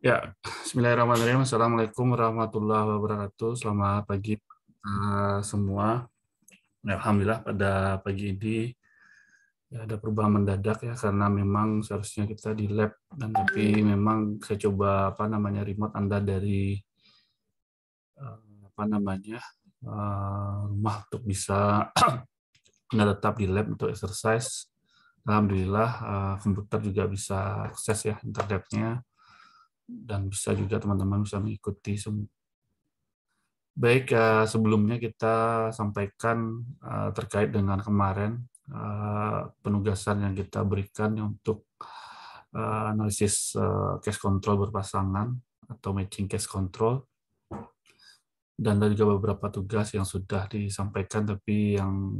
Ya, Bismillahirrahmanirrahim. Assalamualaikum warahmatullahi wabarakatuh. Selamat pagi uh, semua. Ya, Alhamdulillah pada pagi ini ya, ada perubahan mendadak ya karena memang seharusnya kita di lab dan tapi memang saya coba apa namanya remote Anda dari uh, apa namanya uh, rumah untuk bisa Anda tetap di lab untuk exercise. Alhamdulillah uh, komputer juga bisa akses ya internetnya dan bisa juga teman-teman bisa mengikuti semua. Baik, ya, sebelumnya kita sampaikan eh, terkait dengan kemarin eh, penugasan yang kita berikan ya untuk eh, analisis case control berpasangan atau matching case control. Dan ada juga beberapa tugas yang sudah disampaikan, tapi yang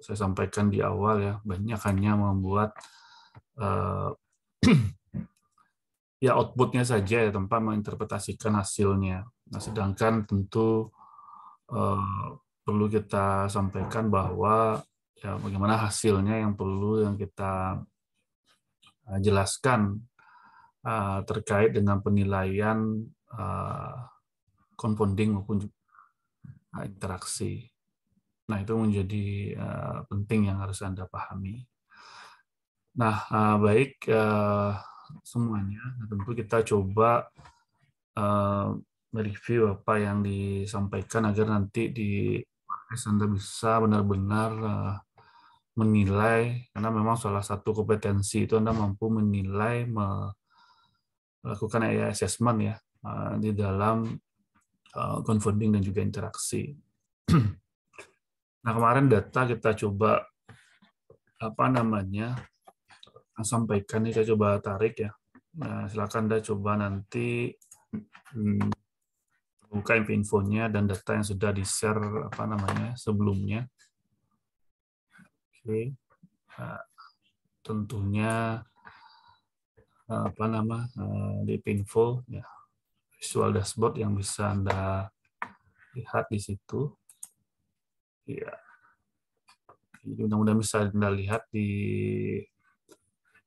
saya sampaikan di awal ya, banyak hanya membuat ya outputnya saja ya, tanpa menginterpretasikan hasilnya. Nah, sedangkan tentu eh, perlu kita sampaikan bahwa ya bagaimana hasilnya yang perlu yang kita eh, jelaskan eh, terkait dengan penilaian eh, confounding maupun eh, interaksi. Nah, itu menjadi eh, penting yang harus Anda pahami. Nah, eh, baik. eh, semuanya. Nah, tentu kita coba uh, mereview apa yang disampaikan agar nanti di podcast Anda bisa benar-benar uh, menilai karena memang salah satu kompetensi itu Anda mampu menilai melakukan AI assessment ya uh, di dalam uh, confounding dan juga interaksi. nah, kemarin data kita coba apa namanya sampaikan nih saya coba tarik ya. Nah, silakan Anda coba nanti hmm, buka info-infonya dan data yang sudah di-share apa namanya sebelumnya. Oke. Nah, tentunya eh, apa nama eh, di info ya visual dashboard yang bisa Anda lihat di situ. Ya. mudah-mudahan bisa Anda lihat di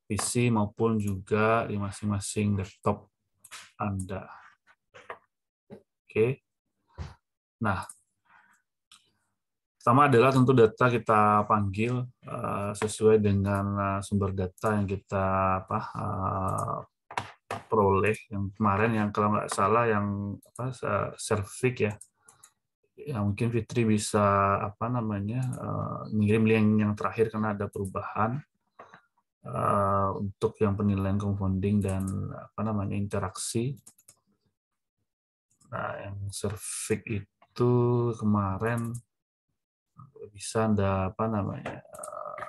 PC maupun juga di masing-masing laptop Anda. Oke. Nah, pertama adalah tentu data kita panggil eh, sesuai dengan eh, sumber data yang kita apa eh, peroleh yang kemarin yang kalau nggak salah yang apa servik ya ya mungkin Fitri bisa apa namanya ngirim link yang terakhir karena ada perubahan Eh, untuk yang penilaian confounding dan apa namanya interaksi. Nah, yang cervix itu kemarin bisa Anda apa namanya eh,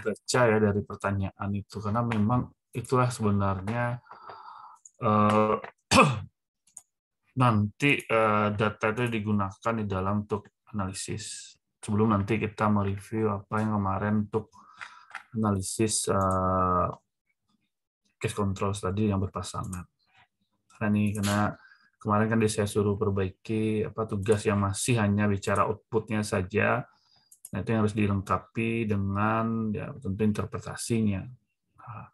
baca ya dari pertanyaan itu karena memang itulah sebenarnya uh, nanti uh, data itu digunakan di dalam untuk analisis sebelum nanti kita mereview apa yang kemarin untuk analisis uh, case control tadi yang berpasangan. Karena ini karena kemarin kan saya suruh perbaiki apa tugas yang masih hanya bicara outputnya saja. Nah, itu yang harus dilengkapi dengan ya tentu interpretasinya. Nah,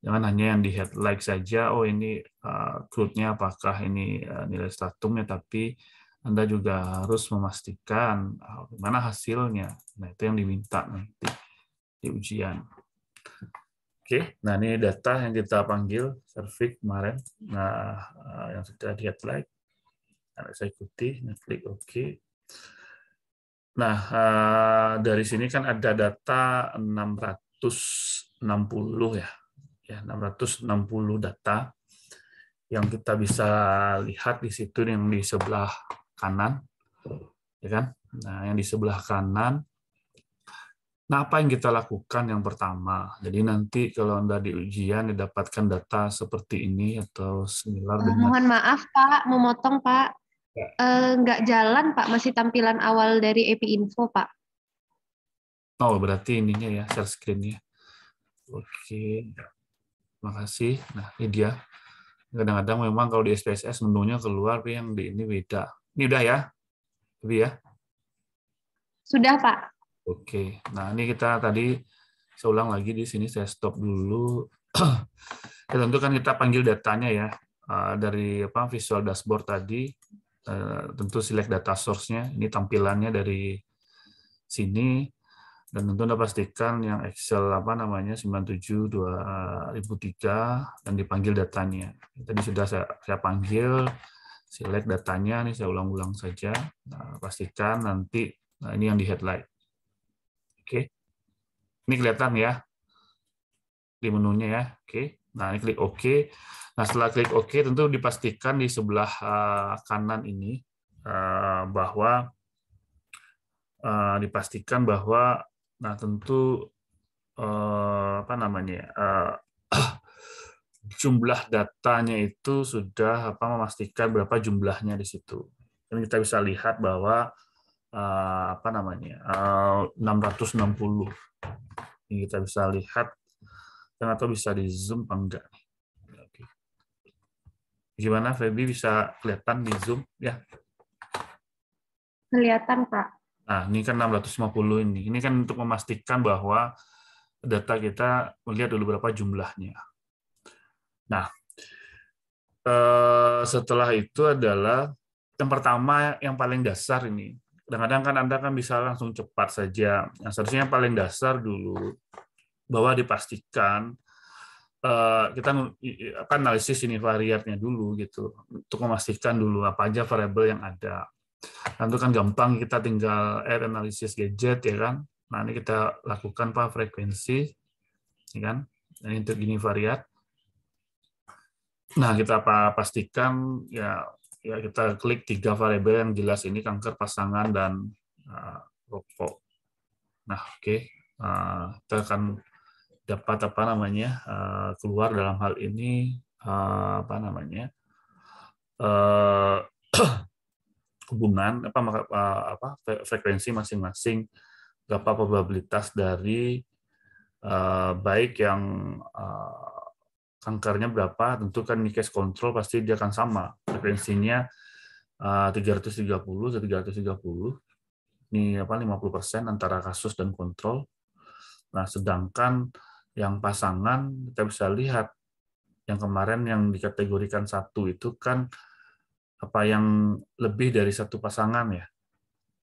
jangan hanya yang di headline saja oh ini uh, eh, nya apakah ini uh, nilai statumnya tapi uh, anda juga harus memastikan bagaimana ah, hasilnya. Nah, itu yang diminta nanti di ujian. Oke, nah ini data yang kita panggil survei kemarin. Nah, ah, yang sudah di apply. Nah, saya ikuti, nah, klik OK. Nah, dari sini kan ada data 660 ya. Ya, 660 data yang kita bisa lihat di situ yang di sebelah kanan, ya kan? Nah, yang di sebelah kanan. Nah, apa yang kita lakukan yang pertama? Jadi nanti kalau Anda di ujian didapatkan data seperti ini atau similar eh, dengan... Mohon maaf, Pak. Memotong, Pak. Ya. Eh, nggak jalan, Pak. Masih tampilan awal dari EP Info, Pak. Oh, berarti ininya ya, share screen-nya. Oke. Terima kasih. Nah, ini dia. Kadang-kadang memang kalau di SPSS menunya keluar, tapi yang di ini beda ini udah ya, lebih ya? Sudah, Pak. Oke. Nah, ini kita tadi saya ulang lagi di sini saya stop dulu. ya, tentu kan kita panggil datanya ya eh, dari apa visual dashboard tadi eh, tentu select data source-nya ini tampilannya dari sini dan tentu Anda pastikan yang Excel apa namanya 97 2003 dan dipanggil datanya. Tadi sudah saya, saya panggil select datanya ini saya ulang-ulang saja nah, pastikan nanti nah ini yang di headlight oke ini kelihatan ya di menunya ya oke nah ini klik OK nah setelah klik OK tentu dipastikan di sebelah eh, kanan ini eh, bahwa eh, dipastikan bahwa nah tentu apa namanya ya, jumlah datanya itu sudah apa memastikan berapa jumlahnya di situ. Dan kita bisa lihat bahwa uh, apa namanya eh, uh, 660. Ini kita bisa lihat dan atau bisa di zoom apa enggak Gimana Feby bisa kelihatan di zoom ya? Kelihatan Pak. Nah ini kan 650 ini. Ini kan untuk memastikan bahwa data kita melihat dulu berapa jumlahnya. Nah, eh, setelah itu adalah yang pertama yang paling dasar ini. Kadang-kadang kan Anda kan bisa langsung cepat saja. Yang seharusnya yang paling dasar dulu bahwa dipastikan eh, kita akan analisis ini variannya dulu gitu untuk memastikan dulu apa aja variabel yang ada. Nah, kan gampang kita tinggal add analisis gadget ya kan. Nah, ini kita lakukan pak frekuensi ya kan. Ini untuk ini variat. Nah, kita apa pastikan ya ya kita klik tiga variabel yang jelas ini kanker pasangan dan uh, rokok. Nah, oke. Okay. Uh, eh, kita akan dapat apa namanya? Uh, keluar dalam hal ini uh, apa namanya? Uh, hubungan apa uh, apa frekuensi masing-masing berapa probabilitas dari uh, baik yang uh, kankernya berapa, tentu kan di case control pasti dia akan sama. Frekuensinya 330 eh, 330. Ini apa 50% antara kasus dan kontrol. Nah, sedangkan yang pasangan kita bisa lihat yang kemarin yang dikategorikan satu itu kan apa yang lebih dari satu pasangan ya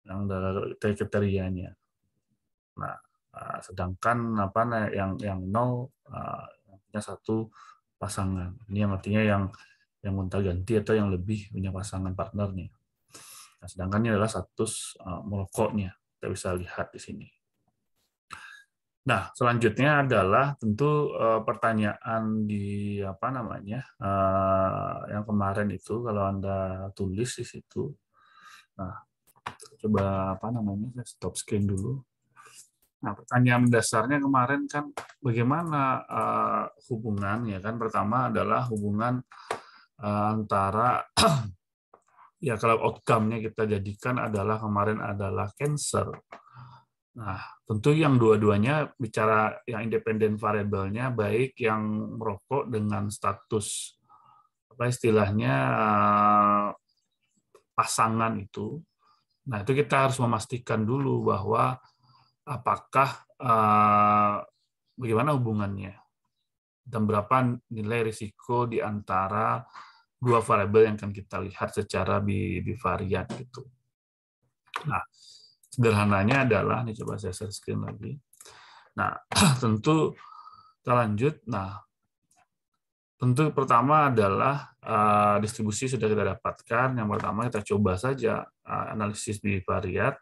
yang dari kriterianya. Nah, eh, sedangkan apa yang yang nol eh, punya satu pasangan. Ini yang artinya yang yang gonta-ganti atau yang lebih punya pasangan partnernya. Nah, sedangkan ini adalah status uh, eh, merokoknya. Kita bisa lihat di sini. Nah, selanjutnya adalah tentu eh, pertanyaan di apa namanya eh, yang kemarin itu kalau anda tulis di situ. Nah, coba apa namanya? Saya stop screen dulu. Nah, pertanyaan mendasarnya kemarin kan bagaimana uh, hubungan ya kan pertama adalah hubungan uh, antara ya kalau outcome-nya kita jadikan adalah kemarin adalah cancer. Nah, tentu yang dua-duanya bicara yang independen variabelnya baik yang merokok dengan status apa istilahnya uh, pasangan itu. Nah, itu kita harus memastikan dulu bahwa apakah uh, bagaimana hubungannya dan berapa nilai risiko di antara dua variabel yang akan kita lihat secara bivariat gitu. Nah, sederhananya adalah ini coba saya share screen lagi. Nah, tentu kita lanjut. Nah, tentu pertama adalah uh, distribusi sudah kita dapatkan. Yang pertama kita coba saja uh, analisis bivariat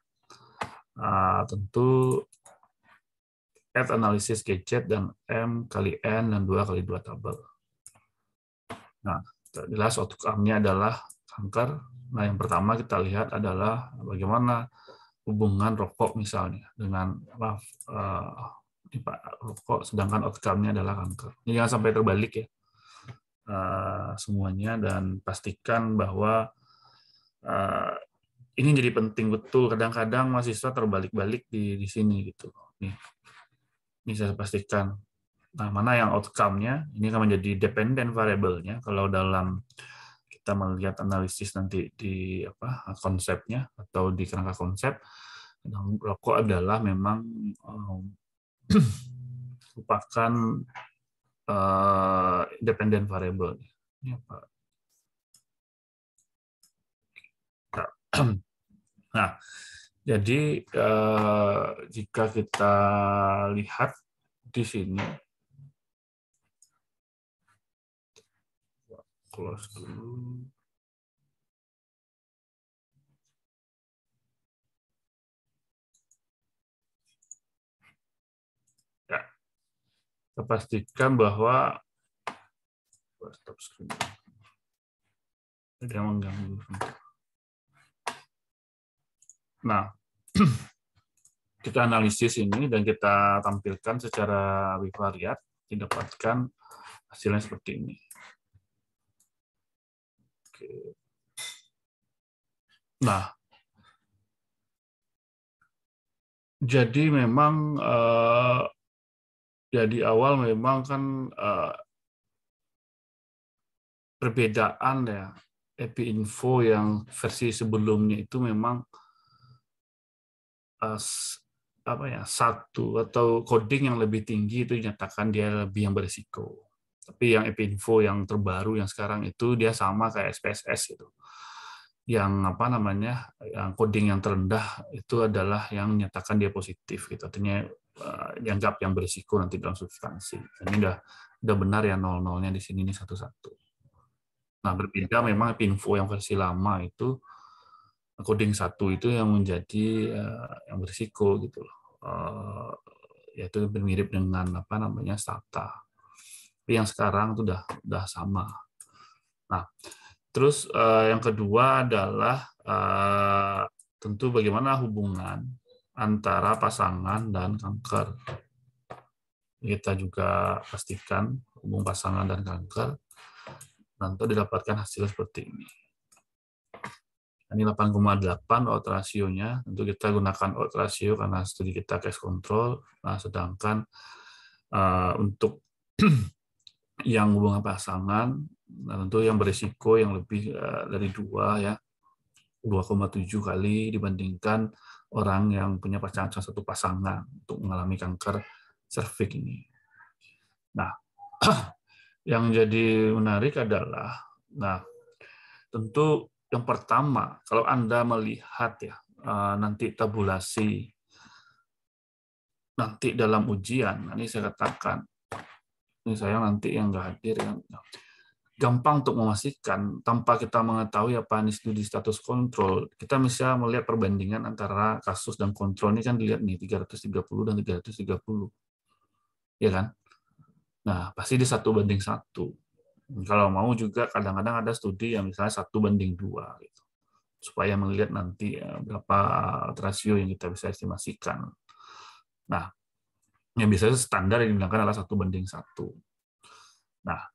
Ah, tentu add analysis gadget dan M kali N dan dua kali dua tabel. Nah, jelas outcome-nya adalah kanker. Nah, yang pertama kita lihat adalah bagaimana hubungan rokok misalnya dengan maaf, uh, rokok, sedangkan outcome-nya adalah kanker. Ini jangan sampai terbalik ya uh, semuanya dan pastikan bahwa eh, ini jadi penting betul. Kadang-kadang mahasiswa terbalik-balik di, di sini gitu. Nih, ini saya pastikan. Nah, mana yang outcome-nya? Ini akan menjadi dependent variable-nya kalau dalam kita melihat analisis nanti di apa konsepnya atau di kerangka konsep rokok adalah memang um, merupakan uh, eh, dependent variable. Ini apa? Nah, jadi eh, jika kita lihat di sini, close dulu. Ya, pastikan bahwa stop screen. Ada yang mengganggu. Sebentar. Nah, kita analisis ini dan kita tampilkan secara bivariat, didapatkan hasilnya seperti ini. Oke. Nah, jadi memang eh, jadi ya, awal memang kan eh, perbedaan ya EPI info yang versi sebelumnya itu memang uh, apa ya satu atau coding yang lebih tinggi itu dinyatakan dia lebih yang berisiko Tapi yang Epinfo yang terbaru yang sekarang itu dia sama kayak SPSS itu. Yang apa namanya yang coding yang terendah itu adalah yang nyatakan dia positif gitu. Artinya uh, dianggap yang berisiko nanti dalam substansi. Ini udah udah benar ya nol-nolnya di sini ini satu-satu. Nah berbeda memang Epinfo yang versi lama itu coding satu itu yang menjadi eh, yang berisiko gitu loh. Uh, yaitu mirip dengan apa namanya SATA. Tapi yang sekarang itu udah udah sama. Nah, terus eh, yang kedua adalah tentu bagaimana hubungan antara pasangan dan kanker. Kita juga pastikan hubung pasangan dan kanker nanti didapatkan hasil seperti ini ini 8,8 odd rasionya. untuk kita gunakan odd ratio karena studi kita case control. Nah, sedangkan uh, untuk yang hubungan pasangan, nah tentu yang berisiko yang lebih uh, dari dua ya, 2,7 kali dibandingkan orang yang punya pasangan satu pasangan untuk mengalami kanker serviks ini. Nah, yang jadi menarik adalah, nah tentu yang pertama, kalau Anda melihat ya eh, nanti tabulasi nanti dalam ujian, ini saya katakan, ini saya nanti yang nggak hadir, yang gampang untuk memastikan tanpa kita mengetahui apa ini studi status kontrol. Kita bisa melihat perbandingan antara kasus dan kontrol ini kan dilihat nih 330 dan 330. Ya kan? Nah, pasti di satu banding satu kalau mau juga kadang-kadang ada studi yang misalnya satu banding dua gitu, supaya melihat nanti eh, berapa rasio yang kita bisa estimasikan. Nah, yang biasanya standar yang digunakan adalah satu banding satu. Nah,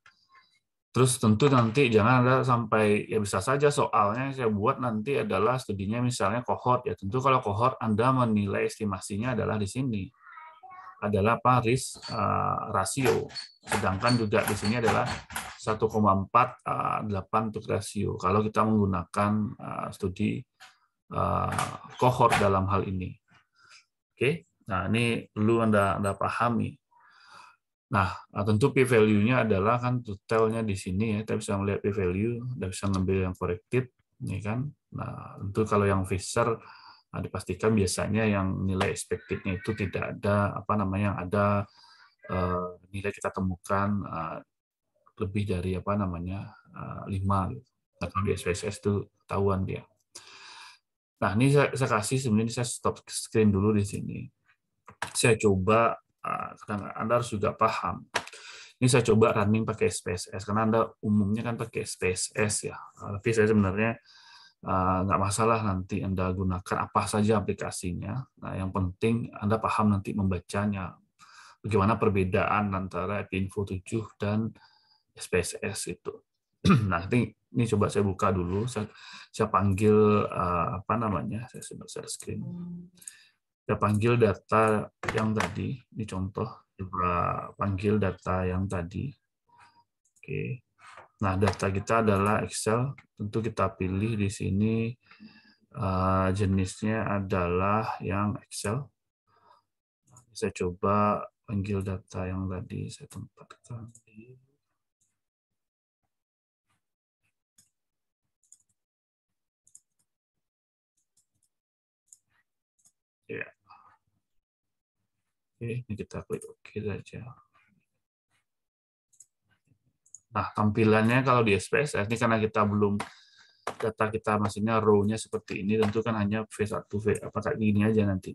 terus tentu nanti jangan ada sampai ya bisa saja soalnya yang saya buat nanti adalah studinya misalnya kohort ya tentu kalau kohort Anda menilai estimasinya adalah di sini adalah Paris eh, rasio. Sedangkan juga di sini adalah 1,48 eh, untuk rasio. Kalau kita menggunakan eh, studi uh, kohort dalam hal ini. Oke, nah ini perlu Anda, Anda pahami. Nah, tentu p-value-nya adalah kan totalnya di sini ya, kita bisa melihat p-value, kita bisa ngambil yang corrected, ini kan. Nah, tentu kalau yang Fisher Nah, dipastikan biasanya yang nilai expected-nya itu tidak ada apa namanya yang ada uh, nilai kita temukan uh, lebih dari apa namanya uh, eh, 5 gitu. Nah, kalau di SPSS itu tahuan dia. Nah, ini saya, saya kasih sebenarnya saya stop screen dulu di sini. Saya coba karena Anda harus juga paham. Ini saya coba running pakai SPSS karena Anda umumnya kan pakai SPSS ya. Tapi saya sebenarnya Eh, nggak masalah nanti Anda gunakan apa saja aplikasinya. Nah, yang penting Anda paham nanti membacanya. Bagaimana perbedaan antara IP Info 7 dan SPSS itu. nah, nanti ini coba saya buka dulu. Saya, saya panggil eh, apa namanya? Saya sudah share screen. Saya panggil data yang tadi. Ini contoh. Coba panggil data yang tadi. Oke. Nah, data kita adalah Excel. Tentu kita pilih di sini eh, jenisnya adalah yang Excel. Saya coba panggil data yang tadi saya tempatkan di ya. Oke, ini kita klik OK saja. Nah, tampilannya kalau di SPSS ini karena kita belum data kita maksudnya row-nya seperti ini tentu kan hanya V1 V apakah gini aja nanti.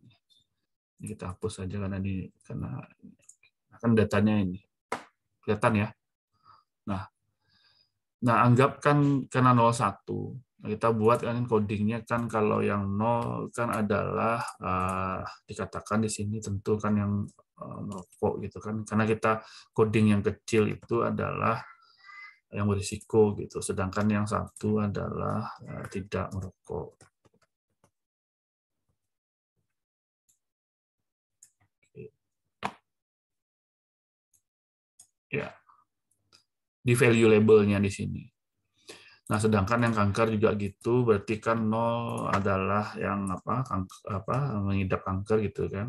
Ini kita hapus saja karena ini karena kan datanya ini. Kelihatan ya. Nah, nah anggapkan karena 01 satu nah, kita buat kan codingnya kan kalau yang nol kan adalah uh, dikatakan di sini tentu kan yang eh, merokok gitu kan karena kita coding yang kecil itu adalah yang berisiko gitu. Sedangkan yang satu adalah eh, tidak merokok. Ya. Di value labelnya di sini. Nah, sedangkan yang kanker juga gitu, berarti kan nol adalah yang apa, kanker, apa mengidap kanker gitu kan.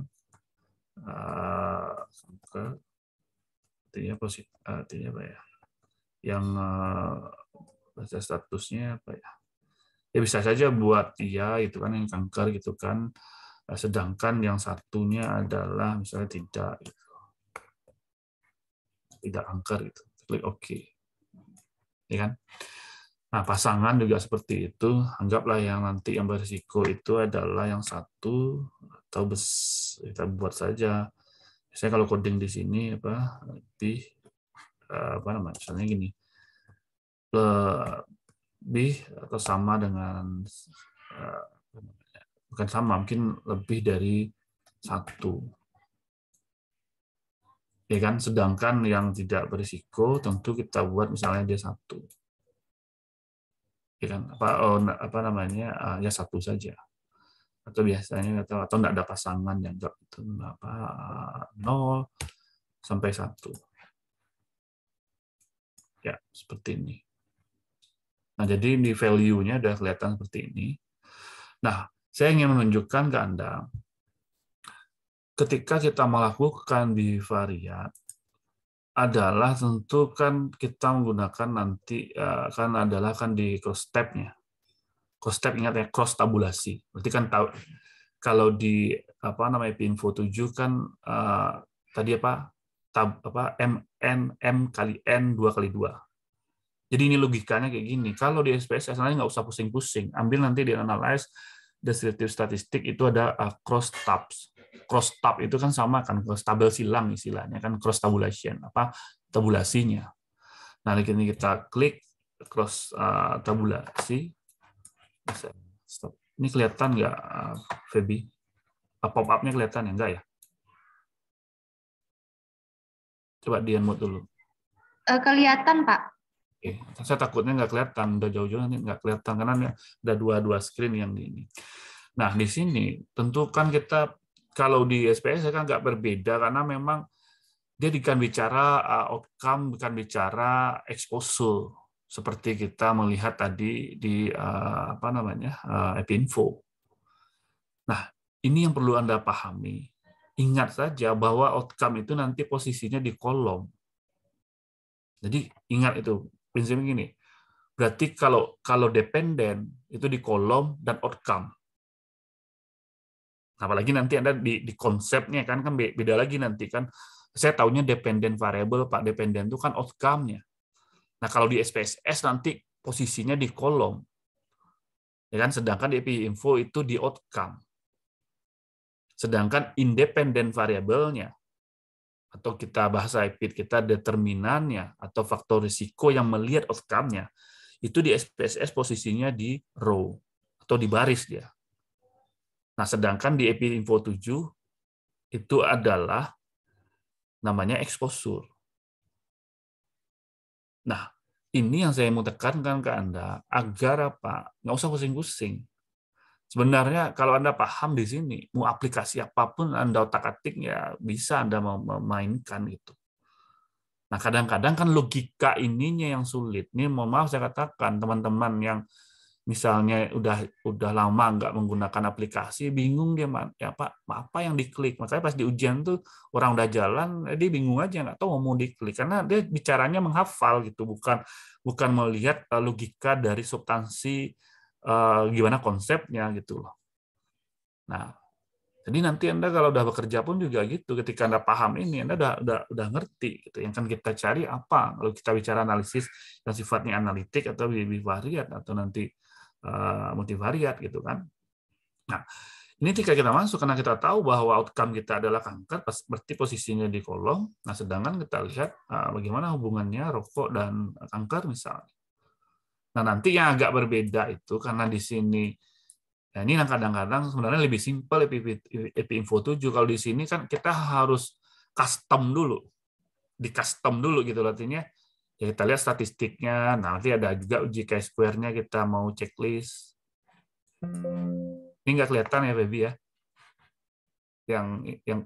Uh, kanker, artinya positif, artinya apa ya? yang eh, bahasa statusnya apa ya ya bisa saja buat dia itu kan yang kanker gitu kan eh, sedangkan yang satunya adalah misalnya tidak gitu. tidak angker gitu klik oke okay. ya kan nah pasangan juga seperti itu anggaplah yang nanti yang berisiko itu adalah yang satu atau bes kita buat saja saya kalau coding di sini apa lebih Eh, apa namanya misalnya gini lebih atau sama dengan eh, bukan sama mungkin lebih dari satu ya kan sedangkan yang tidak berisiko tentu kita buat misalnya dia satu ya kan apa oh, apa namanya eh, ya satu saja atau biasanya atau atau tidak ada pasangan yang enggak itu apa nol sampai satu ya seperti ini. Nah, jadi di value-nya sudah kelihatan seperti ini. Nah, saya ingin menunjukkan ke Anda, ketika kita melakukan bivariat, adalah tentu kan kita menggunakan nanti, eh, kan adalah kan di cross step nya Cross step ingat ya, cross tabulasi. Berarti kan kalau di apa namanya info 7 kan eh, tadi apa tab apa m n m kali n dua kali dua jadi ini logikanya kayak gini kalau di SPSS sebenarnya nggak usah pusing-pusing ambil nanti di analyze descriptive statistik itu ada uh, cross tabs cross tab itu kan sama kan cross tabel silang istilahnya kan cross tabulation apa tabulasinya nah ini kita klik cross uh, tabulasi stop ini kelihatan nggak uh, Feby uh, pop up-nya kelihatan ya enggak ya Coba di unmute dulu. Eh, kelihatan, Pak. Oke. Saya takutnya nggak kelihatan, udah jauh-jauh nanti nggak kelihatan karena ada dua-dua screen yang di ini. Nah di sini tentu kan kita kalau di SPS kan nggak berbeda karena memang dia bukan bicara eh, outcome, bukan bicara exposure seperti kita melihat tadi di eh, apa namanya eh, Epinfo. Nah ini yang perlu anda pahami ingat saja bahwa outcome itu nanti posisinya di kolom. Jadi ingat itu prinsipnya gini. Berarti kalau kalau dependen itu di kolom dan outcome. Apalagi nanti Anda di, di konsepnya kan kan beda lagi nanti kan. Saya tahunya dependent variable, Pak. Dependent itu kan outcome-nya. Nah, kalau di SPSS nanti posisinya di kolom. Ya kan sedangkan di EPI info itu di outcome. Sedangkan independen variabelnya atau kita bahasa IPIT kita determinannya atau faktor risiko yang melihat outcome-nya itu di SPSS posisinya di row atau di baris dia. Nah, sedangkan di EPI Info 7 itu adalah namanya exposure. Nah, ini yang saya mau tekankan ke Anda agar apa? Nggak usah pusing-pusing. Sebenarnya kalau Anda paham di sini, mau aplikasi apapun Anda otak-atik ya bisa Anda memainkan itu. Nah, kadang-kadang kan logika ininya yang sulit. nih. mohon maaf saya katakan teman-teman yang misalnya udah udah lama nggak menggunakan aplikasi, bingung dia ya Pak, apa yang diklik. Makanya pas di ujian tuh orang udah jalan, eh, dia bingung aja nggak tahu mau diklik karena dia bicaranya menghafal gitu, bukan bukan melihat eh, logika dari substansi Eh, gimana konsepnya gitu loh. Nah, jadi nanti Anda kalau udah bekerja pun juga gitu, ketika Anda paham ini, Anda udah, udah, udah ngerti. Gitu. Yang kan kita cari apa? Kalau kita bicara analisis yang sifatnya analitik atau bivariat atau nanti uh, multivariat gitu kan. Nah, ini ketika kita masuk, karena kita tahu bahwa outcome kita adalah kanker, berarti posisinya di kolom. Nah, sedangkan kita lihat uh, bagaimana hubungannya rokok dan kanker misalnya. Nah, nanti yang agak berbeda itu karena di sini nah ini kadang-kadang sebenarnya lebih simpel EPI, Info 7. Kalau di sini kan kita harus custom dulu. Di custom dulu gitu artinya ya kita lihat statistiknya. Nah, nanti ada juga uji square-nya kita mau checklist. Ini nggak kelihatan ya, Baby ya? Yang yang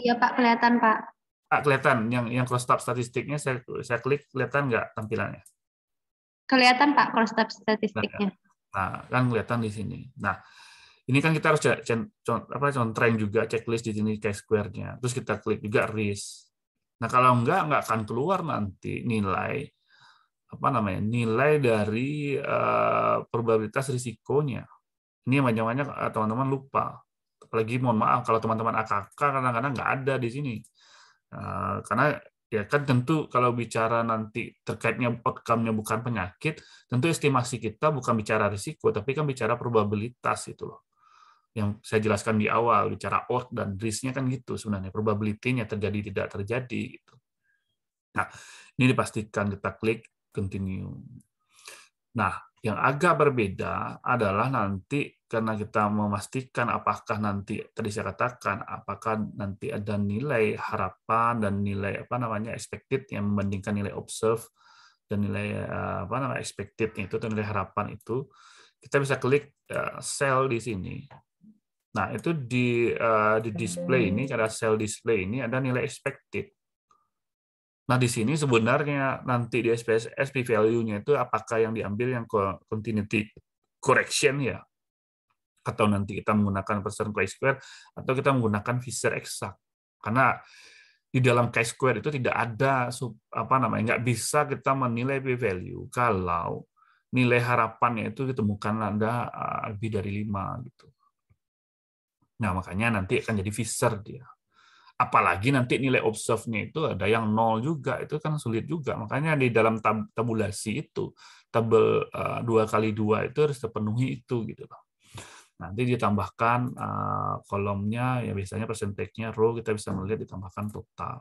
Iya Pak, kelihatan Pak. Ah, kelihatan yang yang cross tab statistiknya saya saya klik kelihatan nggak tampilannya? Kelihatan Pak cross tab statistiknya. Nah, ya. nah, kan kelihatan di sini. Nah, ini kan kita harus cek apa contreng juga checklist di sini case square-nya. Terus kita klik juga risk. Nah, kalau enggak enggak akan keluar nanti nilai apa namanya? nilai dari uh, probabilitas risikonya. Ini yang banyak-banyak eh, teman-teman lupa. Apalagi mohon maaf kalau teman-teman AKK kadang-kadang enggak ada di sini. Uh, karena ya kan tentu kalau bicara nanti terkaitnya outcome-nya bukan penyakit, tentu estimasi kita bukan bicara risiko, tapi kan bicara probabilitas itu loh. Yang saya jelaskan di awal, bicara odds dan risk-nya kan gitu sebenarnya, probability-nya terjadi tidak terjadi. Gitu. Nah, ini dipastikan kita klik continue. Nah, yang agak berbeda adalah nanti karena kita memastikan apakah nanti tadi saya katakan apakah nanti ada nilai harapan dan nilai apa namanya expected yang membandingkan nilai observe dan nilai eh, apa namanya expected itu dan nilai harapan itu kita bisa klik eh, sel di sini. Nah, itu di eh, di display ini hmm. ada sel display ini ada nilai expected. Nah, di sini sebenarnya nanti di SPS SP value-nya itu apakah yang diambil yang continuity correction ya atau nanti kita menggunakan person chi-square atau kita menggunakan Fisher eksak. Karena di dalam chi-square itu tidak ada apa namanya nggak bisa kita menilai p value kalau nilai harapannya itu ditemukan ada eh, lebih dari lima gitu. Nah, makanya nanti akan jadi Fisher dia apalagi nanti nilai observe-nya itu ada yang nol juga itu kan sulit juga makanya di dalam tab tabulasi itu tabel eh, dua kali dua itu harus terpenuhi itu gitu loh nanti ditambahkan eh, kolomnya ya biasanya persentasenya row kita bisa melihat ditambahkan total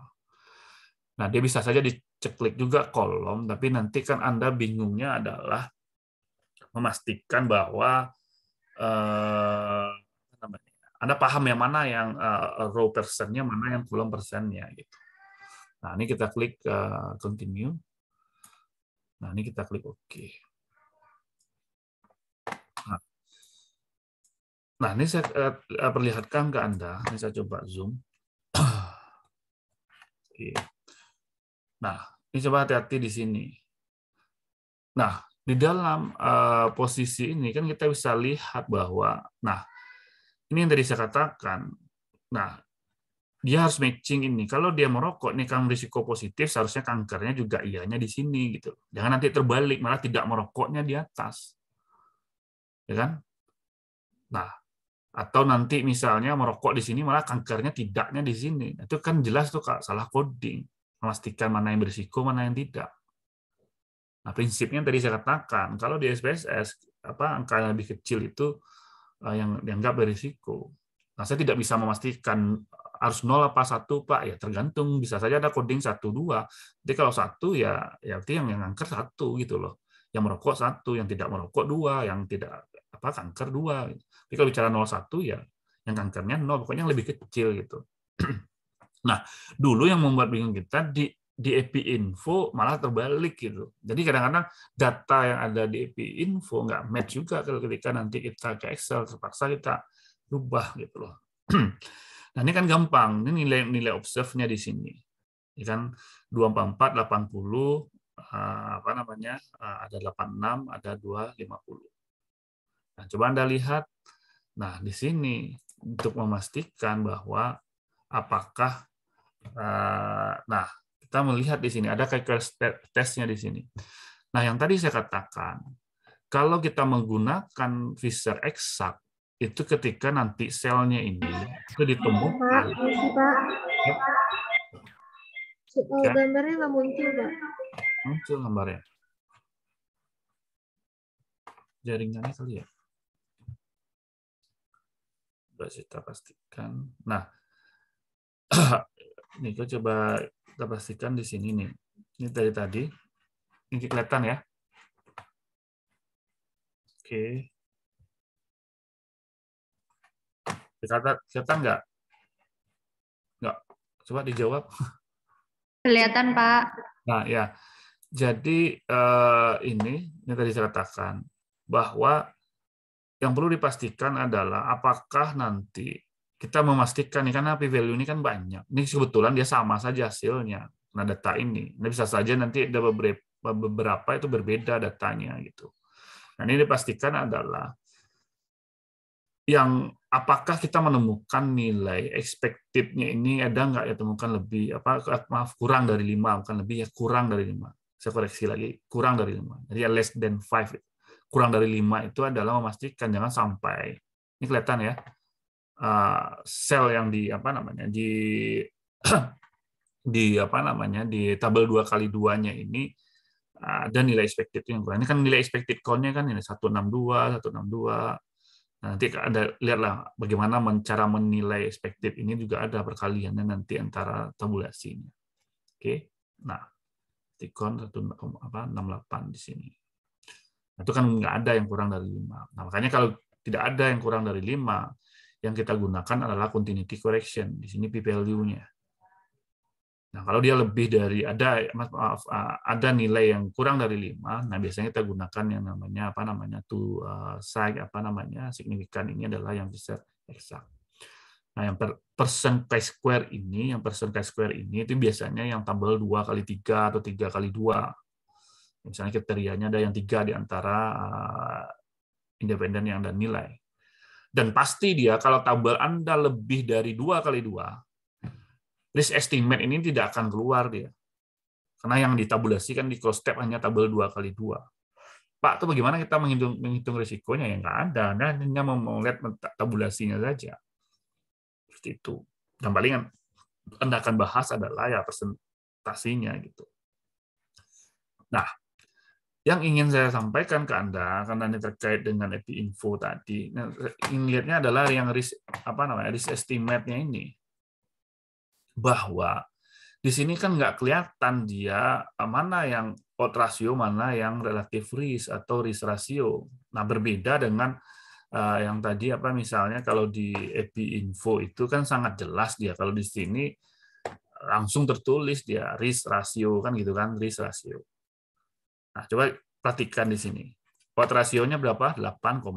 nah dia bisa saja diceklik juga kolom tapi nanti kan anda bingungnya adalah memastikan bahwa uh, anda paham ya mana yang uh, row persennya, mana yang column persennya gitu. Nah, ini kita klik uh, continue. Nah, ini kita klik OK. Nah, nah ini saya perlihatkan ke Anda. Ini saya coba zoom. Iya. Nah, ini coba hati-hati di sini. Nah, di dalam posisi ini kan kita bisa lihat bahwa, nah, ini yang tadi saya katakan. Nah, dia harus matching ini. Kalau dia merokok, ini kan risiko positif, seharusnya kankernya juga ianya di sini gitu. Jangan nanti terbalik, malah tidak merokoknya di atas, ya kan? Nah, atau nanti misalnya merokok di sini malah kankernya tidaknya di sini. Nah, itu kan jelas tuh kak salah coding. Memastikan mana yang berisiko, mana yang tidak. Nah, prinsipnya yang tadi saya katakan, kalau di SPSS apa angka yang lebih kecil itu Eh, yang dianggap berisiko. Nah, saya tidak bisa memastikan harus nol apa satu pak ya tergantung bisa saja ada coding satu dua jadi kalau satu ya ya artinya yang yang kanker satu gitu loh yang merokok satu yang tidak merokok dua yang tidak apa kanker dua Jadi kalau bicara nol satu ya yang kankernya nol pokoknya yang lebih kecil gitu nah dulu yang membuat bingung kita di di EPI Info malah terbalik gitu. Jadi kadang-kadang data yang ada di EPI Info nggak match juga kalau ketika nanti kita ke Excel terpaksa kita rubah gitu loh. nah ini kan gampang, ini nilai nilai observe-nya di sini. Ini ya kan 244, 80, eh, apa namanya, eh, ada 86, ada 250. Nah, coba Anda lihat, nah di sini untuk memastikan bahwa apakah eh, nah kita melihat di sini ada Kickers testnya di sini. Nah, yang tadi saya katakan, kalau kita menggunakan visor eksak, itu ketika nanti selnya ini itu ditemukan. Iya, ya. Oh, gambarnya nggak muncul, Pak. Muncul gambarnya. Jaringannya kali ya. Sudah kita pastikan. Nah, ini kita coba kita pastikan di sini nih. Ini dari tadi. Ini kelihatan ya. Oke. Kelihatan, kelihatan nggak? Nggak. Coba dijawab. Kelihatan, Pak. Nah, ya. Jadi eh, ini, ini tadi saya katakan, bahwa yang perlu dipastikan adalah apakah nanti kita memastikan nih karena p value ini kan banyak. Ini kebetulan dia sama saja hasilnya. Nah, data ini. Nah, bisa saja nanti ada beberapa beberapa itu berbeda datanya gitu. Nah, ini dipastikan adalah yang apakah kita menemukan nilai expected-nya ini ada nggak ya temukan lebih apa maaf kurang dari lima bukan lebih ya kurang dari lima saya koreksi lagi kurang dari lima jadi ya, less than five kurang dari lima itu adalah memastikan jangan sampai ini kelihatan ya Eh, sel yang di apa namanya di di apa namanya di tabel dua kali duanya ini eh, ada nilai expected yang kurang. Ini kan nilai expected call nya kan ini satu enam dua nah, nanti ada lihatlah bagaimana cara menilai expected ini juga ada perkaliannya nanti antara tabulasinya. Oke. Nah, tikon delapan di sini. Nah, itu kan nggak ada yang kurang dari lima Nah, makanya kalau tidak ada yang kurang dari lima yang kita gunakan adalah continuity correction. Di sini p-value-nya. Nah, kalau dia lebih dari ada maaf ada nilai yang kurang dari 5, nah biasanya kita gunakan yang namanya apa namanya to uh, apa namanya signifikan ini adalah yang bisa eksak. Nah, yang per, persen chi square ini, yang persen chi square ini itu biasanya yang tabel 2 kali 3 atau 3 kali 2. Misalnya kriterianya ada yang tiga di antara uh, independen yang ada nilai. Dan pasti dia kalau tabel Anda lebih dari dua kali dua, list estimate ini tidak akan keluar dia. Karena yang ditabulasikan di cross step hanya tabel dua kali dua. Pak, itu bagaimana kita menghitung, menghitung risikonya? Ya nggak ada. Anda hanya melihat tabulasinya saja. Seperti itu. Dan paling Anda akan bahas adalah ya presentasinya. gitu. Nah, yang ingin saya sampaikan ke anda karena ini terkait dengan epi info tadi nah, yang lihatnya adalah yang risk apa namanya risk estimate-nya ini bahwa di sini kan nggak kelihatan dia mana yang odd ratio mana yang relatif risk atau risk ratio nah berbeda dengan eh, yang tadi apa misalnya kalau di epi info itu kan sangat jelas dia kalau di sini langsung tertulis dia risk ratio kan gitu kan risk ratio. Nah, coba perhatikan di sini. Kuat rasionya berapa? 8,8.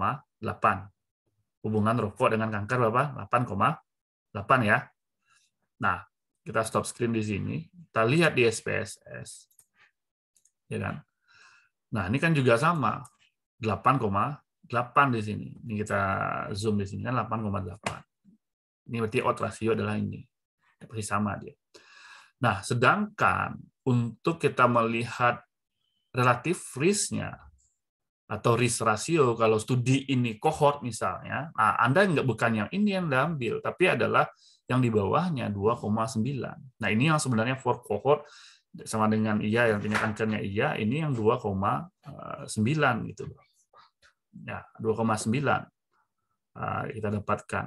Hubungan rokok dengan kanker berapa? 8,8 ya. Nah, kita stop screen di sini. Kita lihat di SPSS. Ya kan? Nah, ini kan juga sama. 8,8 di sini. Ini kita zoom di sini kan 8,8. Ini berarti out rasio adalah ini. Persis sama dia. Nah, sedangkan untuk kita melihat relatif risknya atau risk ratio kalau studi ini cohort misalnya, nah Anda nggak bukan yang ini yang Anda tapi adalah yang di bawahnya 2,9. Nah ini yang sebenarnya for cohort sama dengan iya yang punya kankernya iya, ini yang 2,9 gitu Ya, 2,9 eh, kita dapatkan.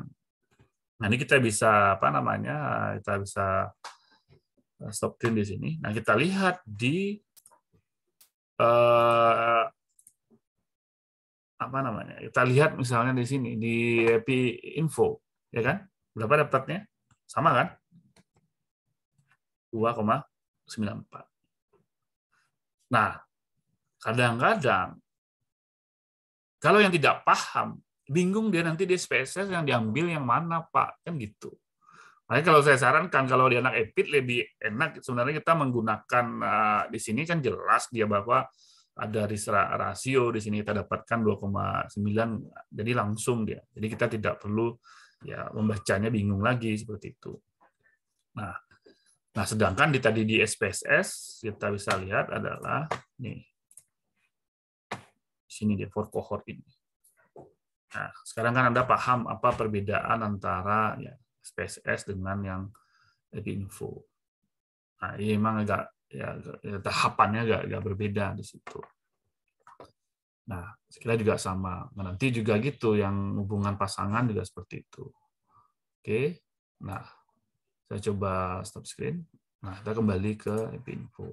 Nah ini kita bisa apa namanya? Eh, kita bisa eh, stop di sini. Nah kita lihat di eh, apa namanya? Kita lihat misalnya di sini di api info, ya kan? Berapa dapatnya? Sama kan? 2,94. Nah, kadang-kadang kalau yang tidak paham, bingung dia nanti di spesies yang diambil yang mana, Pak. Kan gitu. Makanya kalau saya sarankan kalau di anak epit lebih enak sebenarnya kita menggunakan uh, di sini kan jelas dia bahwa ada rasio di sini kita dapatkan 2,9 jadi langsung dia. Jadi kita tidak perlu ya membacanya bingung lagi seperti itu. Nah, nah sedangkan di tadi di SPSS kita bisa lihat adalah nih di sini dia for cohort ini. Nah, sekarang kan Anda paham apa perbedaan antara ya, SpaceX dengan yang info, Nah, ini memang ya, agak ya, tahapannya agak, agak berbeda di situ. Nah, kita juga sama. Nah, nanti juga gitu yang hubungan pasangan juga seperti itu. Oke. Nah, saya coba stop screen. Nah, kita kembali ke info.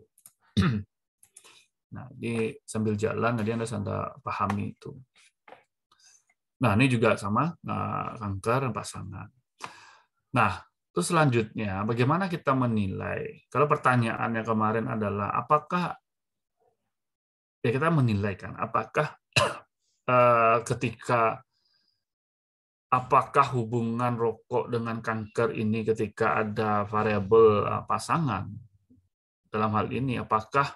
Nah, ini sambil jalan tadi Anda sudah pahami itu. Nah, ini juga sama, nah, kanker pasangan. Nah, terus selanjutnya bagaimana kita menilai? Kalau pertanyaannya kemarin adalah apakah ya kita menilai kan apakah eh, ketika apakah hubungan rokok dengan kanker ini ketika ada variabel eh, pasangan dalam hal ini apakah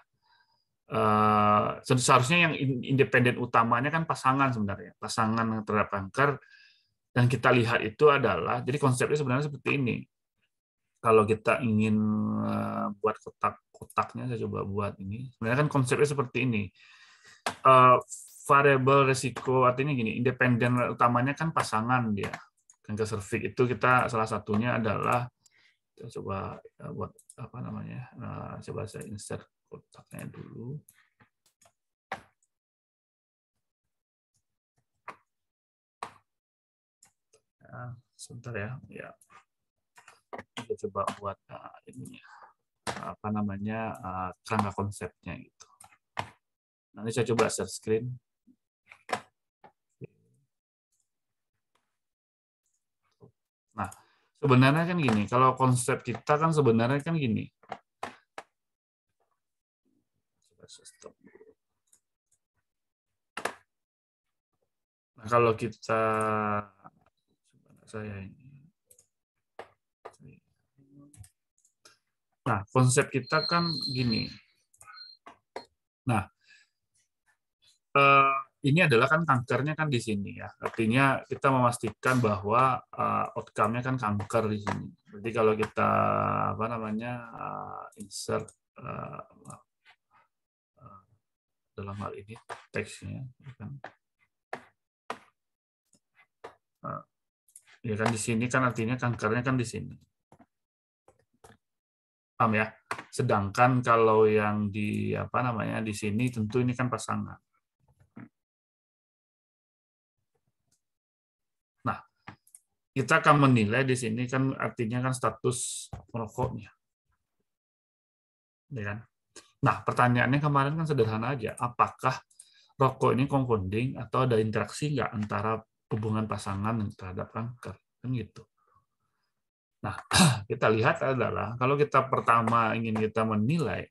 eh, seharusnya yang independen utamanya kan pasangan sebenarnya pasangan terhadap kanker yang kita lihat itu adalah, jadi konsepnya sebenarnya seperti ini. Kalau kita ingin eh, buat kotak-kotaknya, saya coba buat ini. Sebenarnya kan konsepnya seperti ini. Uh, variable resiko artinya gini, independen utamanya kan pasangan dia. Kan ke cervix itu kita salah satunya adalah coba eh, buat apa namanya? uh, coba saya insert kotaknya dulu. Ah, sebentar ya ya kita coba buat uh, ini ya. apa namanya uh, kerangka konsepnya gitu nanti saya coba share screen nah sebenarnya kan gini kalau konsep kita kan sebenarnya kan gini Nah, kalau kita saya ini, Nah, konsep kita kan gini. Nah, eh, ini adalah kan kankernya kan di sini ya. Artinya kita memastikan bahwa eh, outcome-nya kan kanker di sini. Jadi kalau kita apa namanya eh, insert dalam hal ini teksnya, ya kan. Ya kan di sini kan artinya kankernya kan di sini. Paham ya? Sedangkan kalau yang di apa namanya di sini tentu ini kan pasangan. Nah, kita akan menilai di sini kan artinya kan status merokoknya. Ya kan? Nah, pertanyaannya kemarin kan sederhana aja, apakah rokok ini confounding atau ada interaksi nggak antara hubungan pasangan terhadap kanker kan gitu. Nah, kita lihat adalah kalau kita pertama ingin kita menilai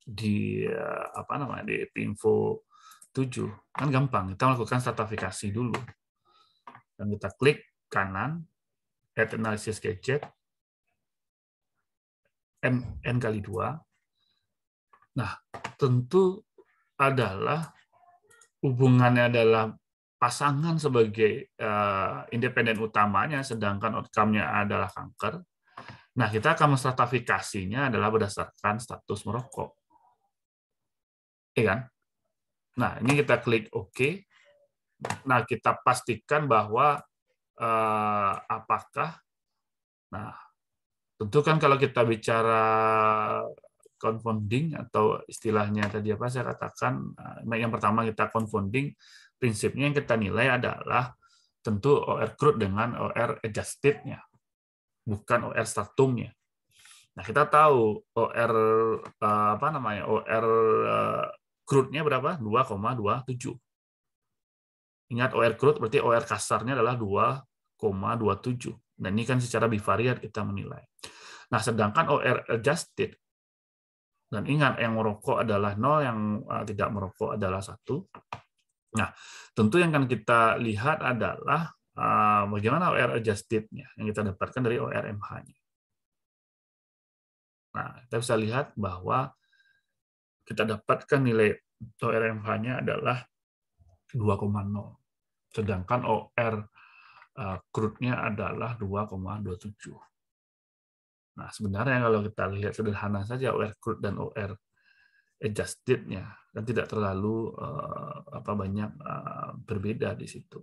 di eh, apa namanya di info 7 kan gampang kita melakukan stratifikasi dulu dan kita klik kanan add analysis gadget m n kali dua nah tentu adalah hubungannya adalah pasangan sebagai uh, independen utamanya, sedangkan outcome-nya adalah kanker, nah kita akan menstratifikasinya adalah berdasarkan status merokok. Iya kan? Nah, ini kita klik OK. Nah, kita pastikan bahwa uh, apakah, nah, tentu kan kalau kita bicara confounding atau istilahnya tadi apa saya katakan, eh, yang pertama kita confounding prinsipnya yang kita nilai adalah tentu OR crude dengan OR adjusted-nya, bukan OR statum-nya. Nah, kita tahu OR eh, apa namanya? OR eh, crude-nya berapa? 2,27. Ingat OR crude berarti OR kasarnya adalah 2,27. Dan ini kan secara bivariat kita menilai. Nah, sedangkan OR adjusted dan ingat yang merokok adalah 0, yang eh, tidak merokok adalah satu. Nah, tentu yang akan kita lihat adalah ah, bagaimana OR adjusted-nya yang kita dapatkan dari ORMH-nya. Nah, kita bisa lihat bahwa kita dapatkan nilai ORMH-nya adalah 2,0. Sedangkan OR ah, crude-nya adalah 2,27. Nah, sebenarnya kalau kita lihat sederhana saja OR crude dan OR adjusted-nya dan tidak terlalu eh, apa banyak eh, berbeda di situ.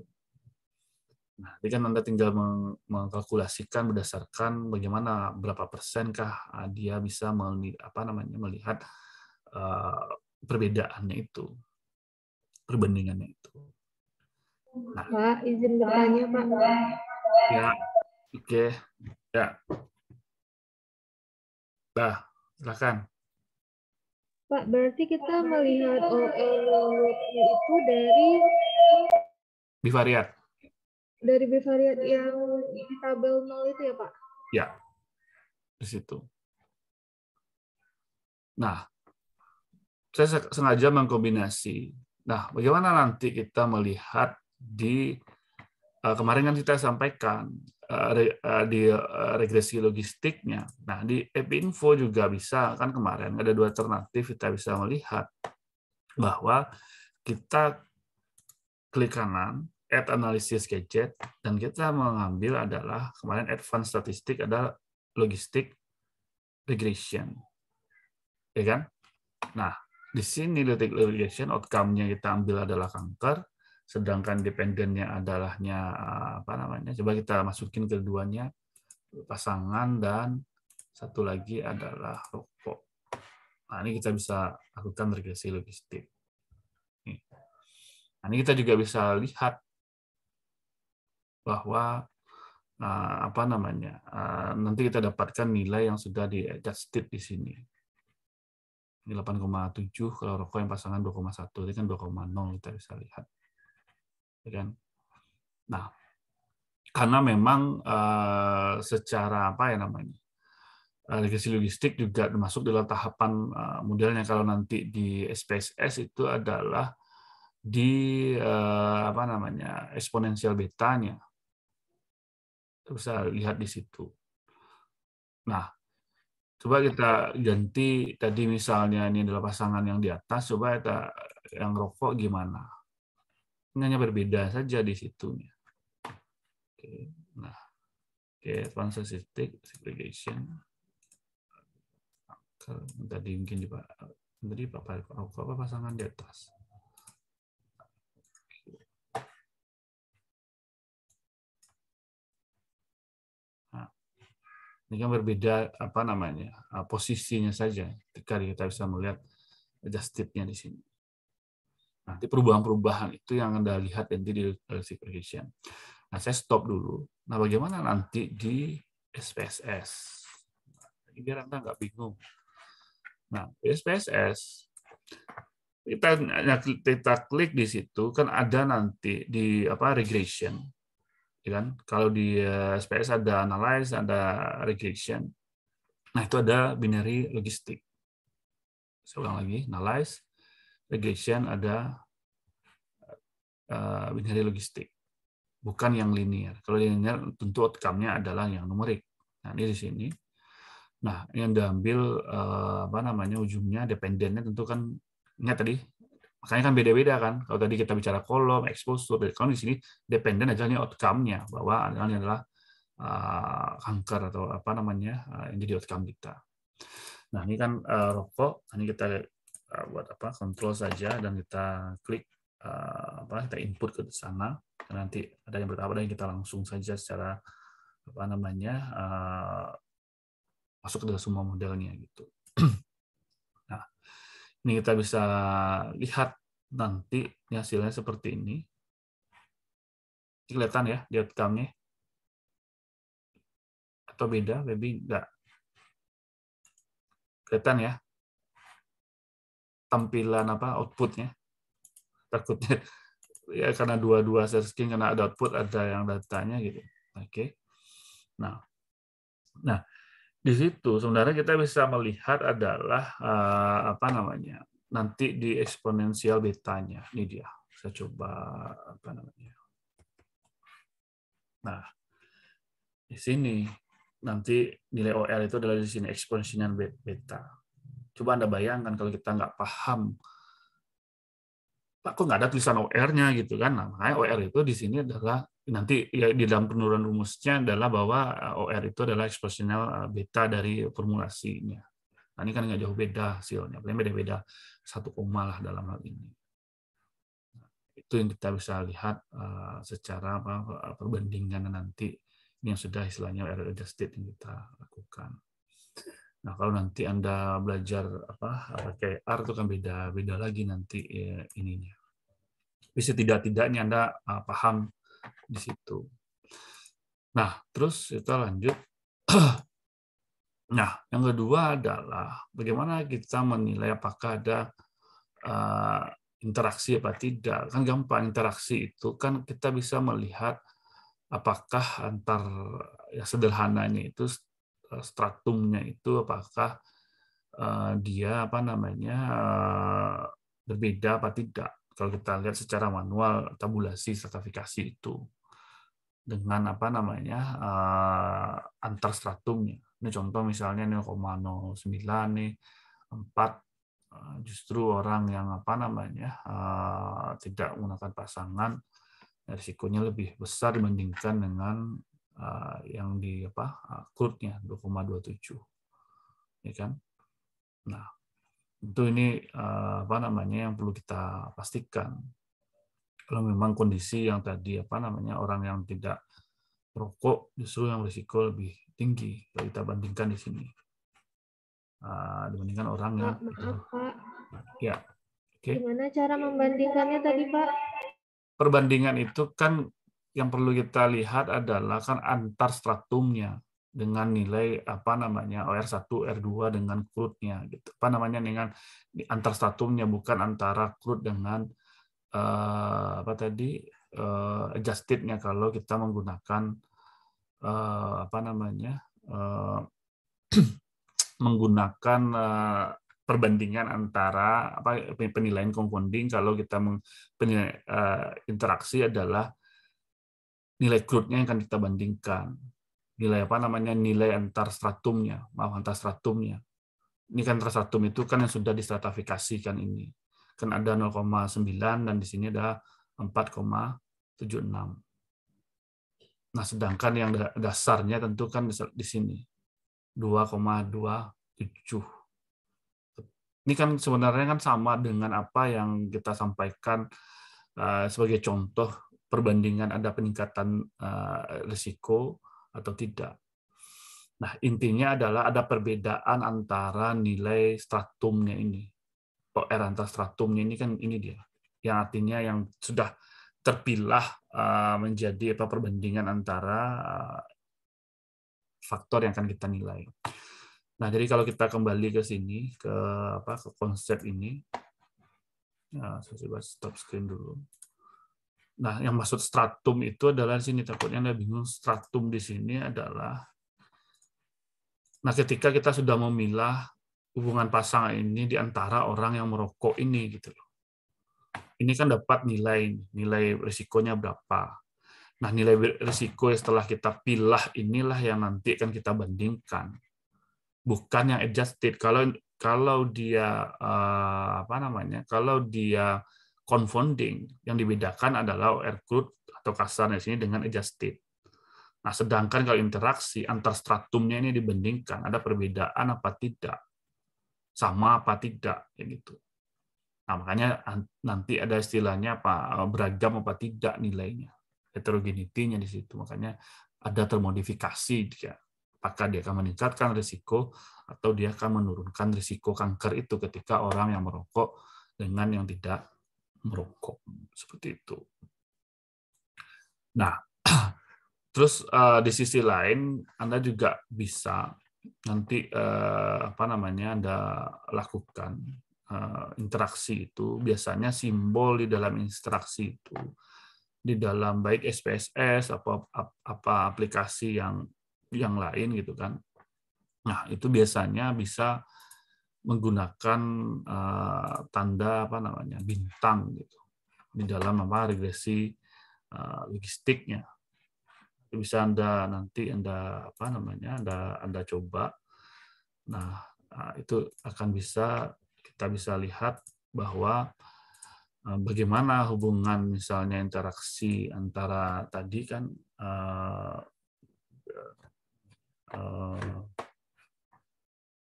Nah, jadi kan Anda tinggal meng mengkalkulasikan berdasarkan bagaimana berapa persenkah eh, dia bisa apa namanya melihat uh, perbedaannya itu, perbandingannya itu. Nah, Pak, izin bertanya, Pak. Ya, oke. Okay. Ya. Nah, silakan. Pak, berarti kita melihat olo eh, eh, eh, itu dari bivariat. Dari bivariat yang di tabel 0 itu ya, Pak? Ya, di situ. Nah, saya sengaja mengkombinasi. Nah, bagaimana nanti kita melihat di Eh, kemarin kan kita sampaikan eh, eh, di regresi logistiknya. Nah, di EpInfo info juga bisa, kan kemarin ada dua alternatif, kita bisa melihat bahwa kita klik kanan, add analysis gadget, dan kita mengambil adalah, kemarin Advanced statistik ada logistik regression. Ya kan? Nah, di sini logistik regression, outcome-nya kita ambil adalah kanker, sedangkan dependennya adalahnya eh, apa namanya coba kita masukin keduanya pasangan dan satu lagi adalah rokok nah ini kita bisa lakukan regresi logistik nah, ini kita juga bisa lihat bahwa eh, apa namanya eh, nanti kita dapatkan nilai yang sudah di adjusted di sini ini 8,7 kalau rokok yang pasangan 2,1 ini kan 2,0 kita bisa lihat Gitu kan. Nah, karena memang uh, secara apa ya namanya legasi eh, logistik juga termasuk dalam tahapan uh, modelnya kalau nanti di SPSS itu adalah di uh, apa namanya eksponensial betanya bisa lihat di situ. Nah, coba kita ganti tadi misalnya ini adalah pasangan yang di atas, coba kita yang rokok gimana? hanya berbeda saja di situ, Oke, nah, oke, transesistik segregation. Tadi mungkin di Pak, tadi Pak oh, Pak apa pasangan di atas. Nah, ini kan berbeda apa namanya posisinya saja. Ketika kita bisa melihat adjustednya di sini. Nanti perubahan-perubahan itu yang Anda lihat nanti di classification. Nah, saya stop dulu. Nah, bagaimana nanti di SPSS? Biar Anda nggak bingung. Nah, SPSS kita kita klik di situ kan ada nanti di apa regression ya kan kalau di SPSS eh, ada analyze ada regression nah itu ada binary logistik saya ulang lagi analyze regression ada uh, binary logistik, bukan yang linear. Kalau yang linear tentu outcome-nya adalah yang numerik. Nah, ini di sini. Nah, yang diambil eh, apa namanya ujungnya dependennya tentu kan ingat tadi makanya kan beda-beda kan. Kalau tadi kita bicara kolom, exposure, kalau di sini dependen adalah outcome-nya bahwa adalah adalah uh, kanker atau apa namanya uh, yang jadi outcome kita. Nah, ini kan rokok, ini kita Eh, buat apa kontrol saja dan kita klik eh, apa kita input ke sana dan nanti ada yang ada dan kita langsung saja secara apa namanya eh, masuk ke dalam semua modelnya gitu. nah ini kita bisa lihat nanti hasilnya seperti ini. ini kelihatan ya di outcome-nya atau beda, baby enggak kelihatan ya tampilan apa outputnya takutnya ya karena dua-dua share screen karena ada output ada yang datanya gitu oke okay. nah nah di situ sebenarnya kita bisa melihat adalah uh, apa namanya nanti di eksponensial betanya ini dia saya coba apa namanya nah di sini nanti nilai OR itu adalah di sini eksponensial beta Coba Anda bayangkan kalau kita nggak paham, Pak, kok nggak ada tulisan OR-nya gitu kan? Nah, makanya OR itu di sini adalah nanti ya di dalam penurunan rumusnya adalah bahwa eh, OR itu adalah eksponensial eh, beta dari formulasinya. Nah, ini kan nggak jauh beda hasilnya, paling beda-beda satu koma lah dalam hal ini. Nah, itu yang kita bisa lihat eh, secara apa, perbandingan nanti ini yang sudah istilahnya error adjusted yang kita lakukan. Nah, kalau nanti Anda belajar apa pakai R itu kan beda beda lagi nanti ya, ininya. tidak tidak tidaknya Anda uh, paham di situ. Nah, terus kita lanjut. nah, yang kedua adalah bagaimana kita menilai apakah ada uh, interaksi apa tidak. Kan gampang interaksi itu kan kita bisa melihat apakah antar ya sederhananya itu Eh, stratumnya itu apakah eh, dia apa namanya eh, berbeda apa tidak kalau kita lihat secara manual tabulasi sertifikasi itu dengan apa namanya antar stratumnya. Ini contoh misalnya 0,09 nih 4 justru orang yang apa namanya tidak menggunakan pasangan risikonya lebih besar dibandingkan dengan Eh, yang di apa eh, uh, 2,27 ya kan nah itu ini eh, apa namanya yang perlu kita pastikan kalau memang kondisi yang tadi apa namanya orang yang tidak rokok justru yang risiko lebih tinggi kalau kita bandingkan di sini dibandingkan orang yang maaf, ya okay. gimana cara membandingkannya tadi pak perbandingan itu kan yang perlu kita lihat adalah kan antar stratumnya dengan nilai apa namanya OR1, R2 dengan crude-nya gitu. Apa namanya dengan antar stratumnya bukan antara crude dengan uh, apa tadi adjusted eh, adjustednya kalau kita menggunakan uh, apa namanya uh, menggunakan uh, perbandingan antara apa penilaian compounding kalau kita meng, penilaian, uh, interaksi adalah nilai crude-nya yang akan kita bandingkan nilai apa namanya nilai antar stratumnya maaf antar stratumnya ini kan antar stratum itu kan yang sudah distratifikasikan ini kan ada 0,9 dan di sini ada 4,76 nah sedangkan yang dasarnya tentu kan di sini 2,27 ini kan sebenarnya kan sama dengan apa yang kita sampaikan eh, sebagai contoh perbandingan ada peningkatan eh, risiko atau tidak. Nah, intinya adalah ada perbedaan antara nilai stratumnya ini. PR antar stratumnya ini kan ini dia. Yang artinya yang sudah terpilah eh, menjadi apa perbandingan antara eh, faktor yang akan kita nilai. Nah, jadi kalau kita kembali ke sini ke apa ke konsep ini. Nah, saya coba stop screen dulu. Nah, yang maksud stratum itu adalah di sini takutnya Anda bingung stratum di sini adalah Nah, ketika kita sudah memilah hubungan pasangan ini di antara orang yang merokok ini gitu loh. Ini kan dapat nilai, nilai risikonya berapa. Nah, nilai risiko setelah kita pilah inilah yang nanti akan kita bandingkan. Bukan yang adjusted. Kalau kalau dia eh, apa namanya? Kalau dia confounding. Yang dibedakan adalah OR crude atau di sini dengan adjusted. Nah, sedangkan kalau interaksi antar stratumnya ini dibandingkan, ada perbedaan apa tidak? Sama apa tidak? Ya gitu. Nah, makanya nanti ada istilahnya apa eh, beragam apa tidak nilainya. Heterogenitinya di situ. Makanya ada termodifikasi dia. Apakah dia akan meningkatkan risiko atau dia akan menurunkan risiko kanker itu ketika orang yang merokok dengan yang tidak merokok seperti itu. Nah, terus uh, di sisi lain Anda juga bisa nanti uh, apa namanya Anda lakukan uh, interaksi itu biasanya simbol di dalam interaksi itu di dalam baik SPSS apa apa aplikasi yang yang lain gitu kan. Nah, itu biasanya bisa menggunakan uh, tanda apa namanya bintang gitu di dalam apa regresi uh, logistiknya bisa anda nanti anda apa namanya anda anda coba nah eh, itu akan bisa kita bisa lihat bahwa bagaimana hubungan misalnya interaksi antara tadi kan uh, uh,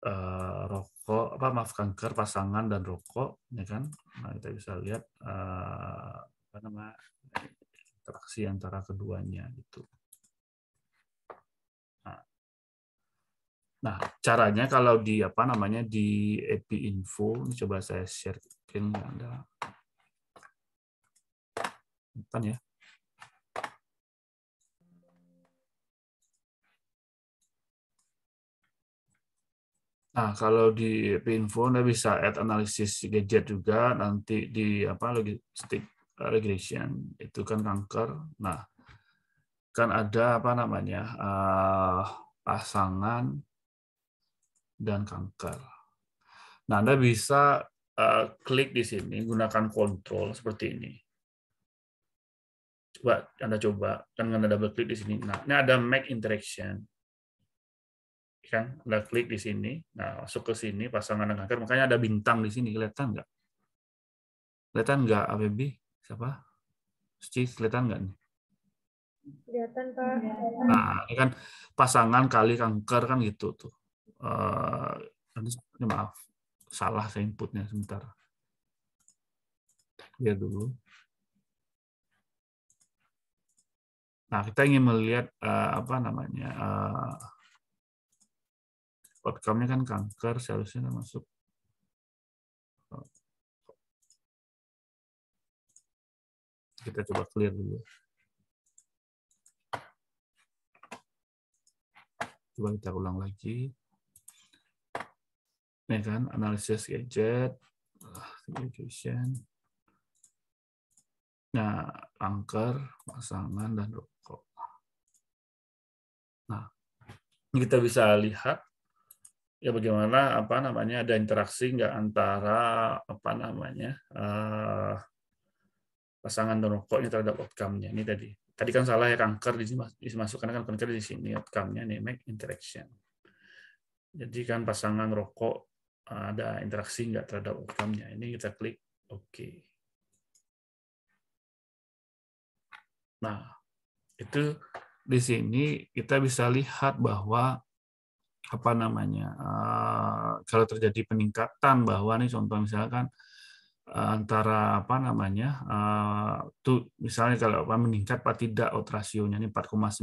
Eh, rokok apa maaf kanker pasangan dan rokok ya kan nah, kita bisa lihat eh, apa namanya interaksi antara keduanya gitu nah, nah caranya kalau di apa namanya di epi info ini coba saya share ke anda kan ya Nah, kalau di Pinfo Anda bisa add analisis gadget juga nanti di apa logistik eh, regression itu kan kanker. Nah, kan ada apa namanya? Uh, pasangan dan kanker. Nah, Anda bisa uh, klik di sini gunakan kontrol seperti ini. Coba Anda coba kan Anda double klik di sini. Nah, ini ada make interaction kan udah klik di sini nah masuk ke sini pasangan dan kanker makanya ada bintang di sini kelihatan nggak kelihatan nggak ABB siapa Suci kelihatan nggak nih kelihatan pak nah ini kan pasangan kali kanker kan gitu tuh uh, maaf salah saya inputnya sebentar lihat dulu nah kita ingin melihat uh, apa namanya uh, outcome-nya kan kanker seharusnya kan masuk kita coba clear dulu coba kita ulang lagi ini kan analisis gadget education ah, nah kanker pasangan dan rokok nah kita bisa lihat ya bagaimana apa namanya ada interaksi nggak antara apa namanya uh, pasangan dan ini terhadap outcome-nya ini tadi tadi kan salah ya kanker dimasukkan kan kanker di sini outcome-nya nih make interaction jadi kan pasangan rokok eh, ada interaksi nggak terhadap outcome-nya ini kita klik oke okay. nah itu di sini kita bisa lihat bahwa apa namanya uh, kalau terjadi peningkatan bahwa nih contoh misalkan uh, antara apa namanya uh, tuh misalnya kalau apa meningkat apa tidak out rasionya ini 4,9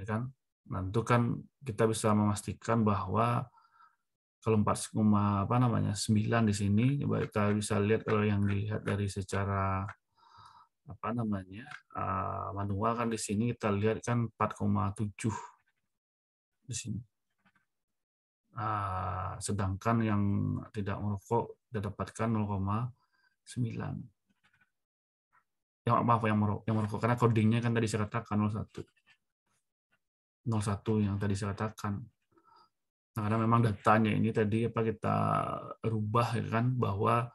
ya kan nah kan kita bisa memastikan bahwa kalau 4, apa namanya 9 di sini kita bisa lihat kalau yang dilihat dari secara apa namanya manual kan di sini kita lihat kan 4,7 di sini. Ah, sedangkan yang tidak merokok didapatkan 0,9. Ya maaf yang merokok, yang merokok karena codingnya kan tadi saya katakan 01. 01 yang tadi saya katakan. Nah, karena memang datanya ini tadi apa kita rubah ya kan bahwa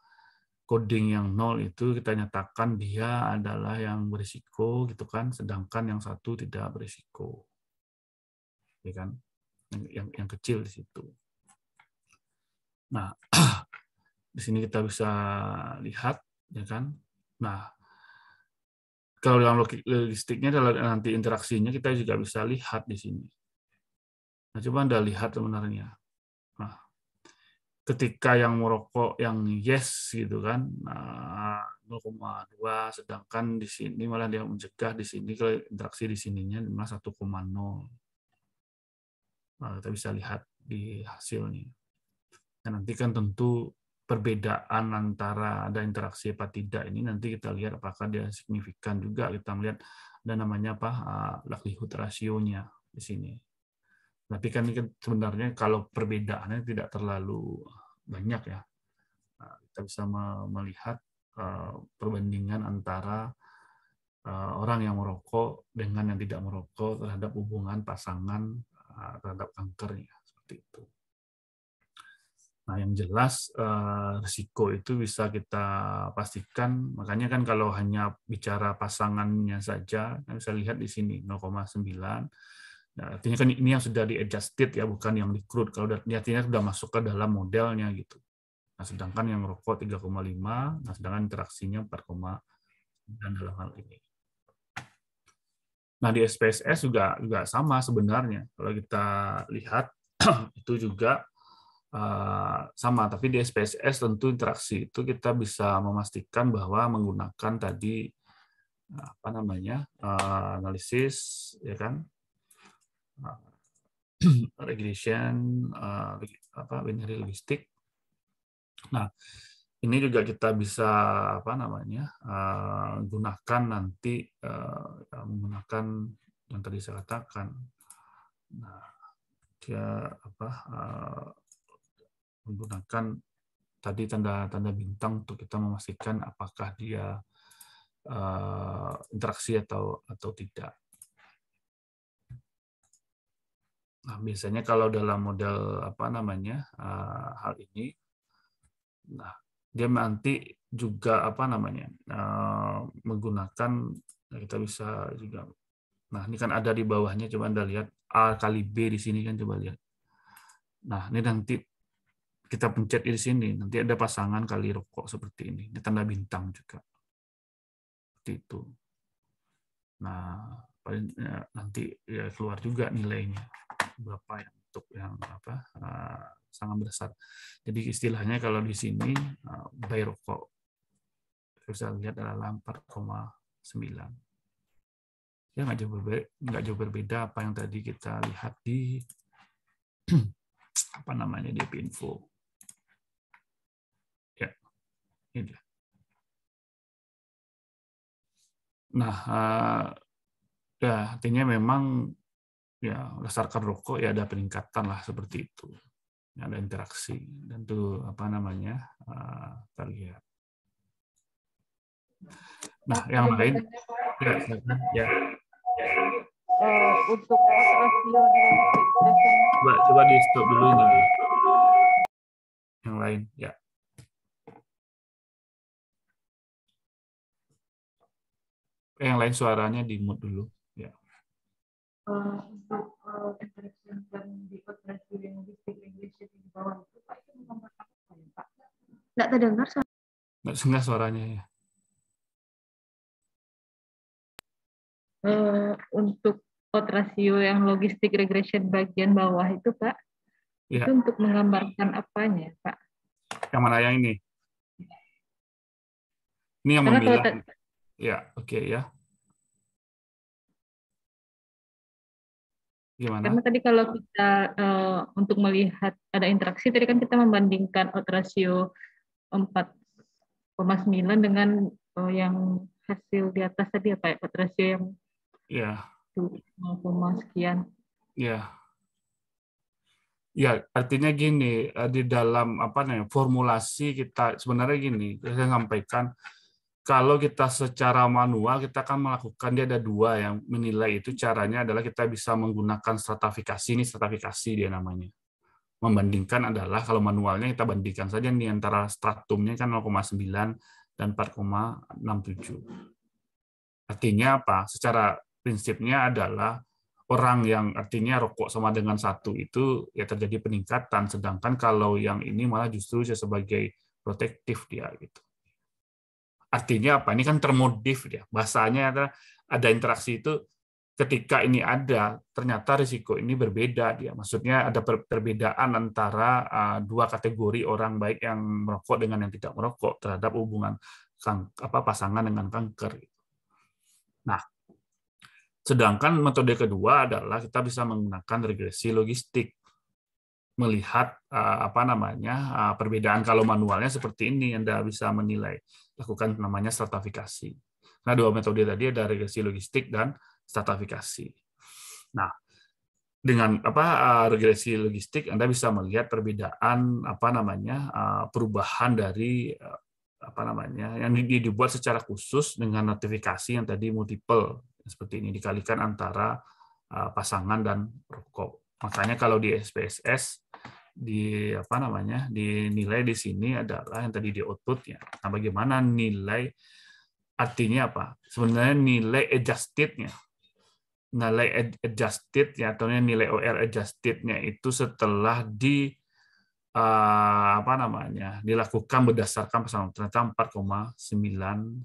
coding yang nol itu kita nyatakan dia adalah yang berisiko gitu kan, sedangkan yang satu tidak berisiko ya kan yang yang kecil di situ nah di sini kita bisa lihat ya kan nah kalau dalam logistiknya dalam nanti interaksinya kita juga bisa lihat di sini nah coba anda lihat sebenarnya nah ketika yang merokok yang yes gitu kan nah 0,2 sedangkan di sini malah dia mencegah di sini kalau interaksi di sininya 1,0 Nah, kita bisa lihat di hasilnya. Dan nah, nanti kan tentu perbedaan antara ada interaksi apa tidak ini nanti kita lihat apakah dia signifikan juga kita melihat ada namanya apa eh, likelihood rasionya di sini. Tapi kan, kan sebenarnya kalau perbedaannya tidak terlalu banyak ya, nah, kita bisa melihat eh, perbandingan antara eh, orang yang merokok dengan yang tidak merokok terhadap hubungan pasangan Uh, terhadap kankernya seperti itu. Nah, yang jelas uh, risiko itu bisa kita pastikan. Makanya kan kalau hanya bicara pasangannya saja, kan bisa lihat di sini 0,9. Nah, ya, artinya kan ini yang sudah di adjusted ya, bukan yang di crude. Kalau artinya sudah masuk ke dalam modelnya gitu. Nah, sedangkan yang rokok 3,5, nah sedangkan interaksinya 4, dan dalam hal ini. Nah di SPSS juga juga sama sebenarnya kalau kita lihat itu juga uh, sama tapi di SPSS tentu interaksi itu kita bisa memastikan bahwa menggunakan tadi eh, apa namanya uh, analisis ya kan uh, regulation uh, apa Nah ini juga kita bisa apa namanya uh, gunakan nanti uh, menggunakan yang tadi saya katakan nah dia apa uh, menggunakan tadi tanda-tanda bintang untuk kita memastikan apakah dia uh, interaksi atau atau tidak nah biasanya kalau dalam model apa namanya uh, hal ini nah dia nanti juga apa namanya eh, menggunakan ya kita bisa juga nah ini kan ada di bawahnya coba anda lihat a kali b di sini kan coba lihat nah ini nanti kita pencet di sini nanti ada pasangan kali rokok seperti ini ini tanda bintang juga seperti itu nah paling ya, nanti ya keluar juga nilainya berapa yang untuk yang apa uh, sangat besar. Jadi istilahnya kalau di sini uh, eh, bayi rokok bisa lihat adalah 4,9. Ya nggak jauh berbeda, nggak jauh berbeda apa yang tadi kita lihat di apa namanya di info. Ya, ini dia. Nah, uh, ya, artinya memang ya dasarkan rokok ya ada peningkatan lah seperti itu ya, ada interaksi dan itu apa namanya uh, eh, terlihat ya. nah yang lain ya, ya. Uh, untuk rasio coba coba di stop dulu ini yang lain ya yang lain suaranya di mute dulu Eh, untuk uh, eh, interaction dan di operasi linguistik linguistik di bawah itu Pak itu nomor apa ya Pak? Nggak terdengar suara. Nggak dengar suaranya ya. Uh, untuk pot rasio yang logistik regression bagian bawah itu Pak, ya. itu untuk menggambarkan apanya Pak? Yang mana yang ini? Ini yang memilah. Ya, oke okay, ya. Gimana? Karena tadi kalau kita uh, untuk melihat ada interaksi, tadi kan kita membandingkan out ratio 4,9 dengan uh, yang hasil di atas tadi apa ya, pak ya? ratio yang yeah. 0, sekian. Ya. Yeah. Ya, artinya gini, eh, di dalam apa namanya formulasi kita sebenarnya gini, saya sampaikan kalau kita secara manual kita akan melakukan dia ada dua yang menilai itu caranya adalah kita bisa menggunakan stratifikasi ini stratifikasi dia namanya membandingkan adalah kalau manualnya kita bandingkan saja di antara stratumnya kan 0,9 dan 4,67 artinya apa secara prinsipnya adalah orang yang artinya rokok sama dengan satu itu ya terjadi peningkatan sedangkan kalau yang ini malah justru sebagai protektif dia gitu Artinya apa? Ini kan termodif ya. Bahasanya adalah ada interaksi itu ketika ini ada, ternyata risiko ini berbeda dia. Maksudnya ada perbedaan antara eh, dua kategori orang baik yang merokok dengan yang tidak merokok terhadap hubungan apa pasangan dengan kanker. Nah, sedangkan metode kedua adalah kita bisa menggunakan regresi logistik melihat eh, apa namanya eh, perbedaan kalau manualnya seperti ini Anda bisa menilai lakukan namanya stratifikasi. Nah, dua metode tadi ada regresi logistik dan stratifikasi. Nah, dengan apa eh, regresi logistik Anda bisa melihat perbedaan apa namanya eh, perubahan dari eh, apa namanya yang dibuat secara khusus dengan notifikasi yang tadi multiple seperti ini dikalikan antara pasangan dan rokok. Makanya kalau di SPSS di apa namanya dinilai di sini adalah yang tadi di outputnya. Nah, bagaimana nilai artinya apa? Sebenarnya nilai adjustednya, nilai adjusted ya atau nilai OR adjustednya itu setelah di eh, apa namanya dilakukan berdasarkan pesanan ternyata 4,915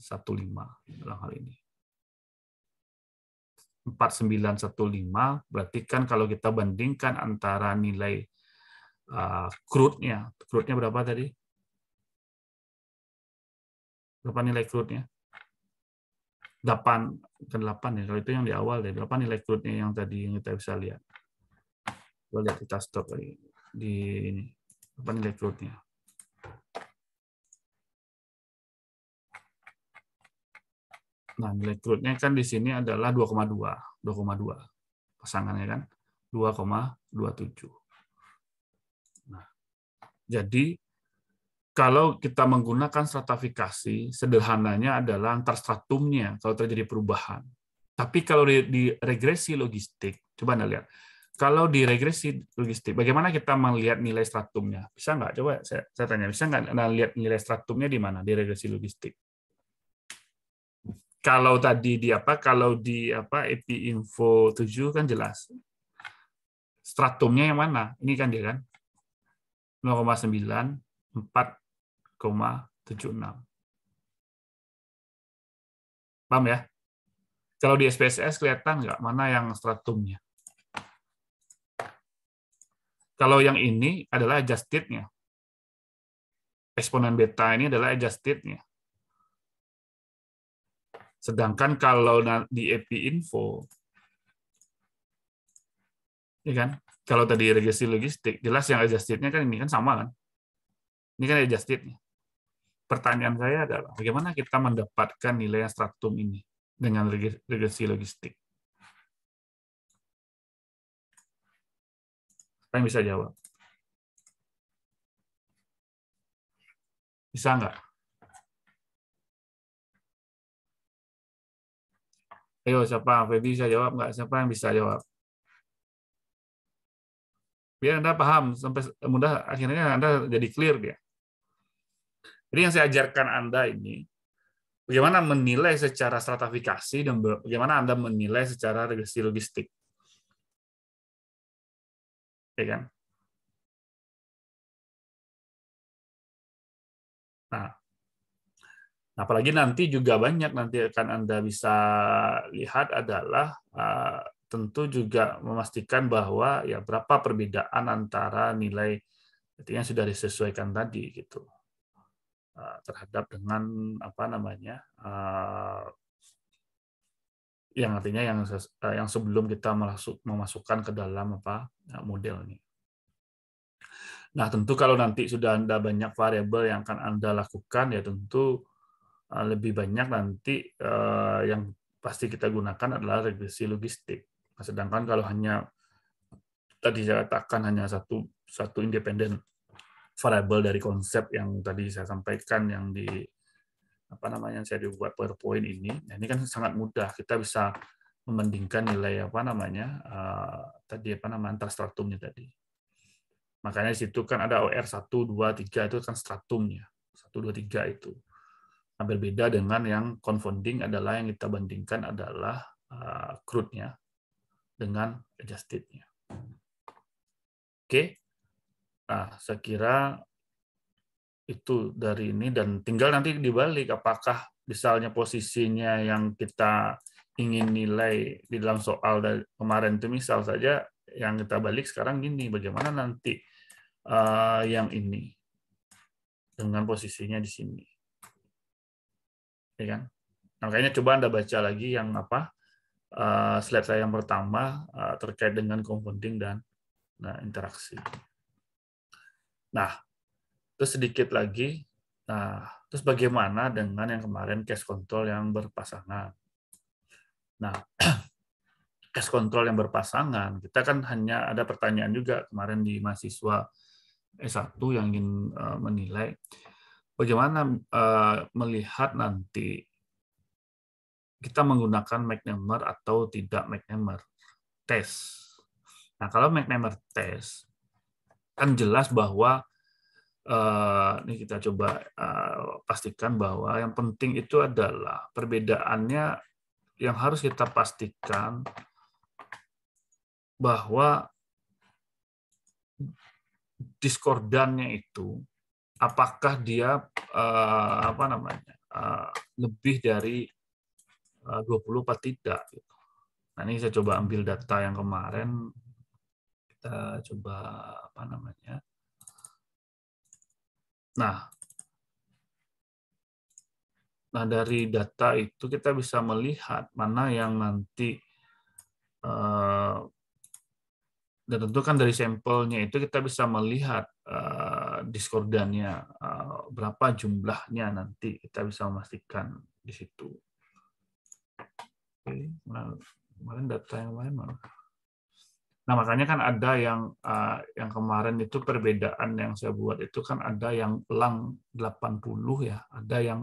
dalam hal ini. 4915 berarti kan kalau kita bandingkan antara nilai Ah, crude-nya. Crude-nya berapa tadi? Berapa nilai crude-nya? 8 ke 8 ya. Kalau itu yang di awal deh. Berapa nilai crude-nya yang tadi yang kita bisa lihat? Coba lihat kita stop di, di ini. Berapa nilai crude-nya? Nah, nilai crude-nya kan di sini adalah 2,2. 2,2 pasangannya kan 2,27. Jadi kalau kita menggunakan stratifikasi, sederhananya adalah antar stratumnya kalau terjadi perubahan. Tapi kalau di, regresi logistik, coba Anda lihat. Kalau di regresi logistik, bagaimana kita melihat nilai stratumnya? Bisa nggak? Coba saya, saya tanya, bisa nggak Anda lihat nilai stratumnya di mana di regresi logistik? Kalau tadi di apa? Kalau di apa EP Info 7 kan jelas. Stratumnya yang mana? Ini kan dia kan? 0,9, Paham ya? Kalau di SPSS kelihatan nggak mana yang stratumnya? Kalau yang ini adalah adjusted-nya. Eksponen beta ini adalah adjusted-nya. Sedangkan kalau di API info, ya kan, kalau tadi regresi logistik, jelas yang adjusted kan ini kan sama kan? Ini kan adjusted-nya. Pertanyaan saya adalah, bagaimana kita mendapatkan nilai yang stratum ini dengan regresi logistik? Apa yang bisa jawab? Bisa nggak? Ayo, siapa? Feby bisa jawab nggak? Siapa yang bisa jawab? biar Anda paham sampai mudah akhirnya Anda jadi clear dia. Jadi yang saya ajarkan Anda ini bagaimana menilai secara stratifikasi dan bagaimana Anda menilai secara regresi logistik. Ya kan? Nah, apalagi nanti juga banyak nanti akan Anda bisa lihat adalah ah, tentu juga memastikan bahwa ya berapa perbedaan antara nilai yang sudah disesuaikan tadi gitu eh, terhadap dengan apa namanya eh, yang artinya yang eh, yang sebelum kita masuk memasukkan ke dalam apa ya, model ini. Nah, tentu kalau nanti sudah Anda banyak variabel yang akan Anda lakukan, ya tentu lebih banyak nanti yang pasti kita gunakan adalah regresi logistik. Sedangkan kalau hanya tadi saya katakan hanya satu satu independen variabel dari konsep yang tadi saya sampaikan yang di apa namanya yang saya dibuat PowerPoint ini. Nah, ini kan sangat mudah kita bisa membandingkan nilai apa namanya uh, tadi apa nama antar stratumnya tadi. Makanya di situ kan ada OR 1 2 3 itu kan stratumnya. 1 2 3 itu. Nah, berbeda dengan yang confounding adalah yang kita bandingkan adalah uh, crude-nya dengan adjusted-nya. Oke. Nah, saya kira itu dari ini dan tinggal nanti dibalik apakah misalnya posisinya yang kita ingin nilai di dalam soal dari kemarin itu misal saja yang kita balik sekarang gini bagaimana nanti uh, yang ini dengan posisinya di sini ya kan makanya nah, coba anda baca lagi yang apa Eh, slide saya yang pertama eh, terkait dengan compounding dan nah, interaksi. Nah, terus sedikit lagi, nah, terus bagaimana dengan yang kemarin case control yang berpasangan? Nah, case control yang berpasangan, kita kan hanya ada pertanyaan juga kemarin di mahasiswa S1 yang ingin eh, menilai bagaimana melihat nanti kita menggunakan McNamara atau tidak McNamara test. Nah, kalau McNamara test kan jelas bahwa eh, ini kita coba eh, pastikan bahwa yang penting itu adalah perbedaannya yang harus kita pastikan bahwa diskordannya itu apakah dia eh, apa namanya lebih dari 20 eh, apa tidak. Gitu. Nah, ini saya coba ambil data yang kemarin. Kita coba apa namanya. Nah, nah dari data itu kita bisa melihat mana yang nanti eh, dan tentu kan dari sampelnya itu kita bisa melihat eh, diskordannya berapa jumlahnya nanti kita bisa memastikan di situ. Oke, nah, kemarin data yang lain mana? Nah, makanya kan ada yang ah, yang kemarin itu perbedaan yang saya buat itu kan ada yang lang 80 ya, ada yang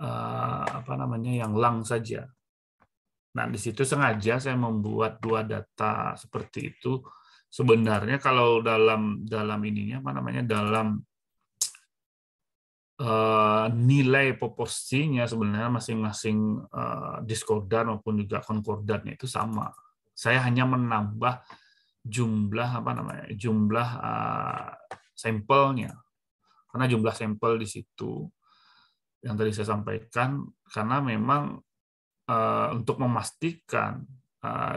ah, apa namanya yang lang saja. Nah, di situ sengaja saya membuat dua data seperti itu. Sebenarnya kalau dalam dalam ininya apa namanya dalam Eh, nilai proporsinya sebenarnya masing-masing eh, diskordan maupun juga konkordannya itu sama. Saya hanya menambah jumlah apa namanya jumlah eh, sampelnya karena jumlah sampel di situ yang tadi saya sampaikan karena memang untuk memastikan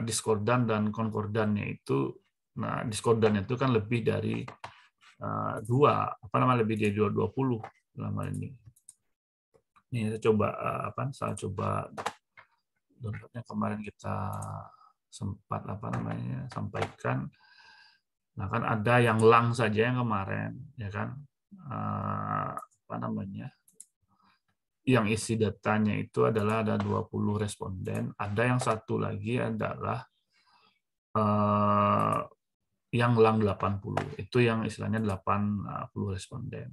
diskordan dan konkordannya itu nah diskordannya itu kan lebih dari dua apa nama lebih dari dua dua puluh lama ini. Ini saya coba eh, apa? Saya coba downloadnya kemarin kita sempat apa namanya sampaikan. Nah kan ada yang lang saja yang kemarin, ya kan eh, apa namanya yang isi datanya itu adalah ada 20 responden, ada yang satu lagi adalah eh, yang lang 80. Itu yang istilahnya 80 responden.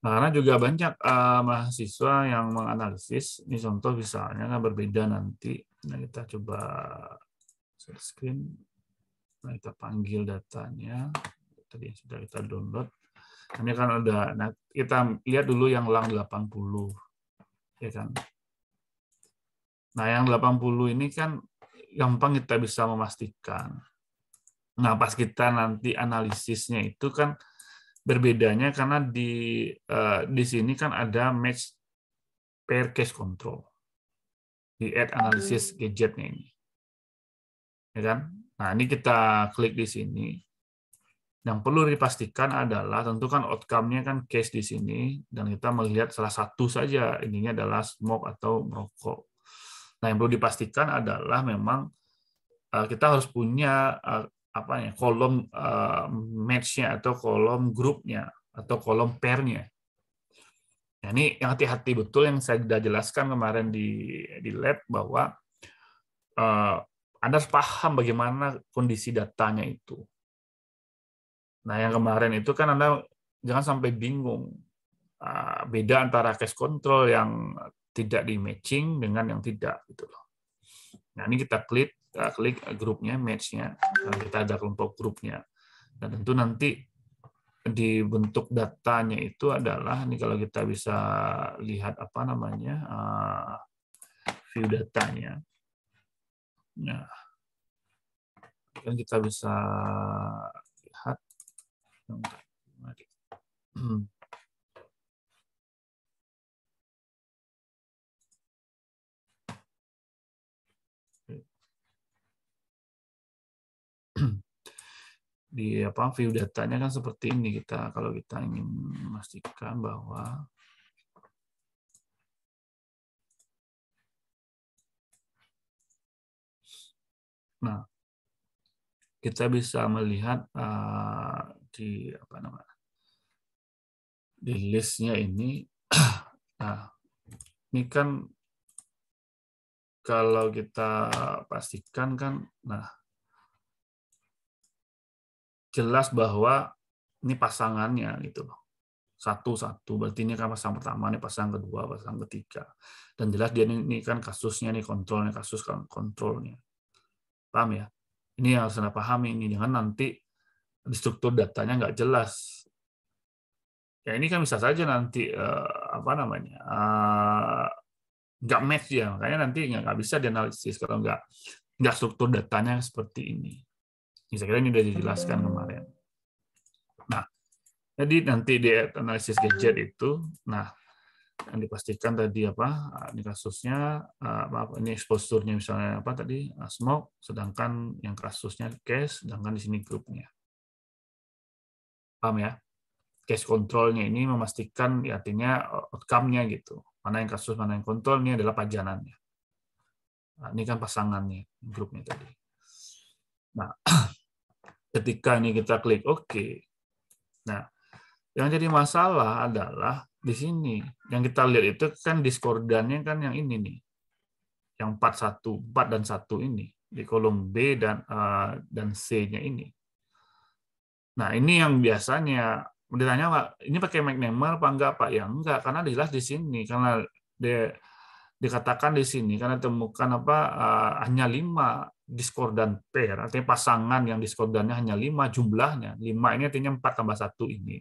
karena juga banyak uh, mahasiswa yang menganalisis, ini contoh misalnya kan berbeda nanti. Nah, kita coba share screen. Nah, kita panggil datanya. Tadi yang sudah kita download. Ini kan ada. Nah, kita lihat dulu yang lang 80. Ya kan? Nah, yang 80 ini kan gampang kita bisa memastikan. Nah, pas kita nanti analisisnya itu kan berbedanya karena di uh, di sini kan ada match pair case control di add analysis gadgetnya ini, ya kan? Nah ini kita klik di sini. Yang perlu dipastikan adalah tentukan outcome-nya kan case di sini dan kita melihat salah satu saja ininya adalah smoke atau merokok. Nah yang perlu dipastikan adalah memang eh, kita harus punya eh, apa ya kolom uh, matchnya atau kolom grupnya atau kolom pairnya. Nah, ini yang hati-hati betul yang saya sudah jelaskan kemarin di di lab bahwa uh, Anda harus paham bagaimana kondisi datanya itu. Nah yang kemarin itu kan Anda jangan sampai bingung uh, beda antara case control yang tidak di matching dengan yang tidak gitu loh. Nah ini kita klik kita klik eh, grupnya, matchnya. nya eh, Kita ada kelompok grupnya. Dan tentu nanti dibentuk datanya itu adalah ini kalau kita bisa lihat apa namanya eh, view datanya. Nah, kan kita bisa lihat. Hmm. di apa view datanya kan seperti ini kita kalau kita ingin memastikan bahwa nah kita bisa melihat uh, di apa namanya di listnya ini nah ini kan kalau kita pastikan kan nah jelas bahwa ini pasangannya gitu loh. Satu-satu, berarti ini kan pasang pertama, ini pasang kedua, pasang ketiga. Dan jelas dia ini, kan kasusnya, ini kontrolnya, kasus kan kontrolnya. Paham ya? Ini yang harus Anda pahami, ini dengan nanti di struktur datanya nggak jelas. Ya ini kan bisa saja nanti, uh, apa namanya, Uh, nggak match ya, makanya nanti nggak bisa dianalisis kalau nggak nggak struktur datanya seperti ini. Saya kira ini sudah dijelaskan kemarin. Nah, jadi nanti di analisis gadget itu, nah yang dipastikan tadi apa ini kasusnya eh, maaf ini eksposurnya misalnya apa tadi eh, smoke sedangkan yang kasusnya case sedangkan di sini grupnya paham ya case kontrolnya ini memastikan ya, artinya eh, outcome-nya gitu mana yang kasus mana yang kontrol ini adalah pajanannya nah, ini kan pasangannya grupnya tadi nah Ketika ini kita klik oke. Okay. Nah, yang jadi masalah adalah di sini. Yang kita lihat itu kan diskordannya kan yang ini nih. Yang 4, 1, 4 dan 1 ini. Di kolom B dan uh, dan C-nya ini. Nah, ini yang biasanya ditanya Pak, ini pakai McNamara apa enggak Pak? Ya enggak, karena jelas di sini karena di, dikatakan di sini karena temukan apa uh, hanya lima diskordan pair, artinya pasangan yang diskordannya hanya 5 jumlahnya. 5 ini artinya 4 tambah 1 ini.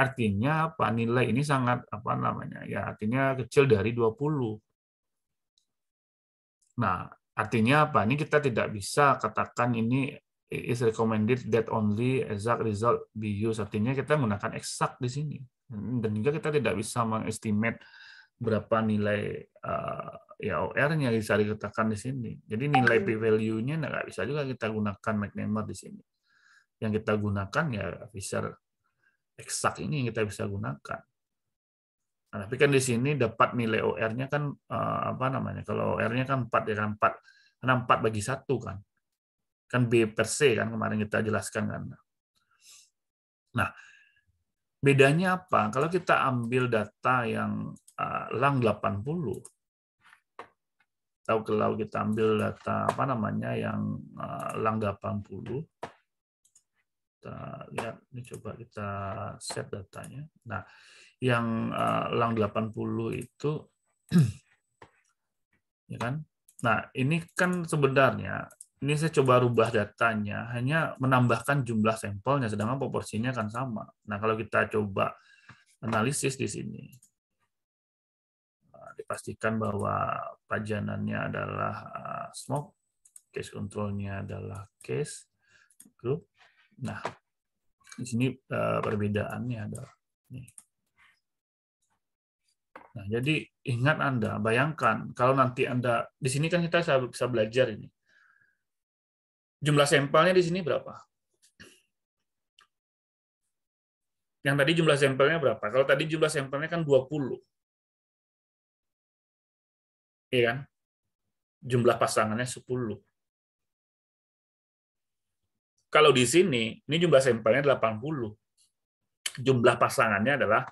Artinya apa? Nilai ini sangat apa namanya? Ya, artinya kecil dari 20. Nah, artinya apa? Ini kita tidak bisa katakan ini is recommended that only exact result be used. Artinya kita menggunakan exact di sini. Dan juga kita tidak bisa mengestimate berapa nilai eh, ya OR-nya bisa diletakkan di sini. Jadi nilai p value-nya nggak bisa juga kita gunakan McNamara di sini. Yang kita gunakan ya Fisher eksak ini yang kita bisa gunakan. Nah, tapi kan di sini dapat nilai OR-nya kan eh, apa namanya? Kalau OR-nya kan 4 ya kan 4 karena 4 bagi satu kan. Kan B per C kan kemarin kita jelaskan kan. Nah, bedanya apa? Kalau kita ambil data yang eh, lang 80 atau kalau kita ambil data apa namanya yang eh, langga 80 kita lihat ini coba kita set datanya. Nah, yang eh, lang 80 itu ya kan? Nah, ini kan sebenarnya ini saya coba rubah datanya hanya menambahkan jumlah sampelnya sedangkan proporsinya kan sama. Nah, kalau kita coba analisis di sini dipastikan bahwa pajanannya adalah eh, smoke, case controlnya adalah case group. Nah, di sini eh, perbedaannya adalah ini. Nah, jadi ingat Anda, bayangkan kalau nanti Anda di sini kan kita bisa belajar ini. Jumlah sampelnya di sini berapa? Yang tadi jumlah sampelnya berapa? Kalau tadi jumlah sampelnya kan 20. Iya kan? Jumlah pasangannya 10. Kalau di sini, ini jumlah sampelnya 80. Jumlah pasangannya adalah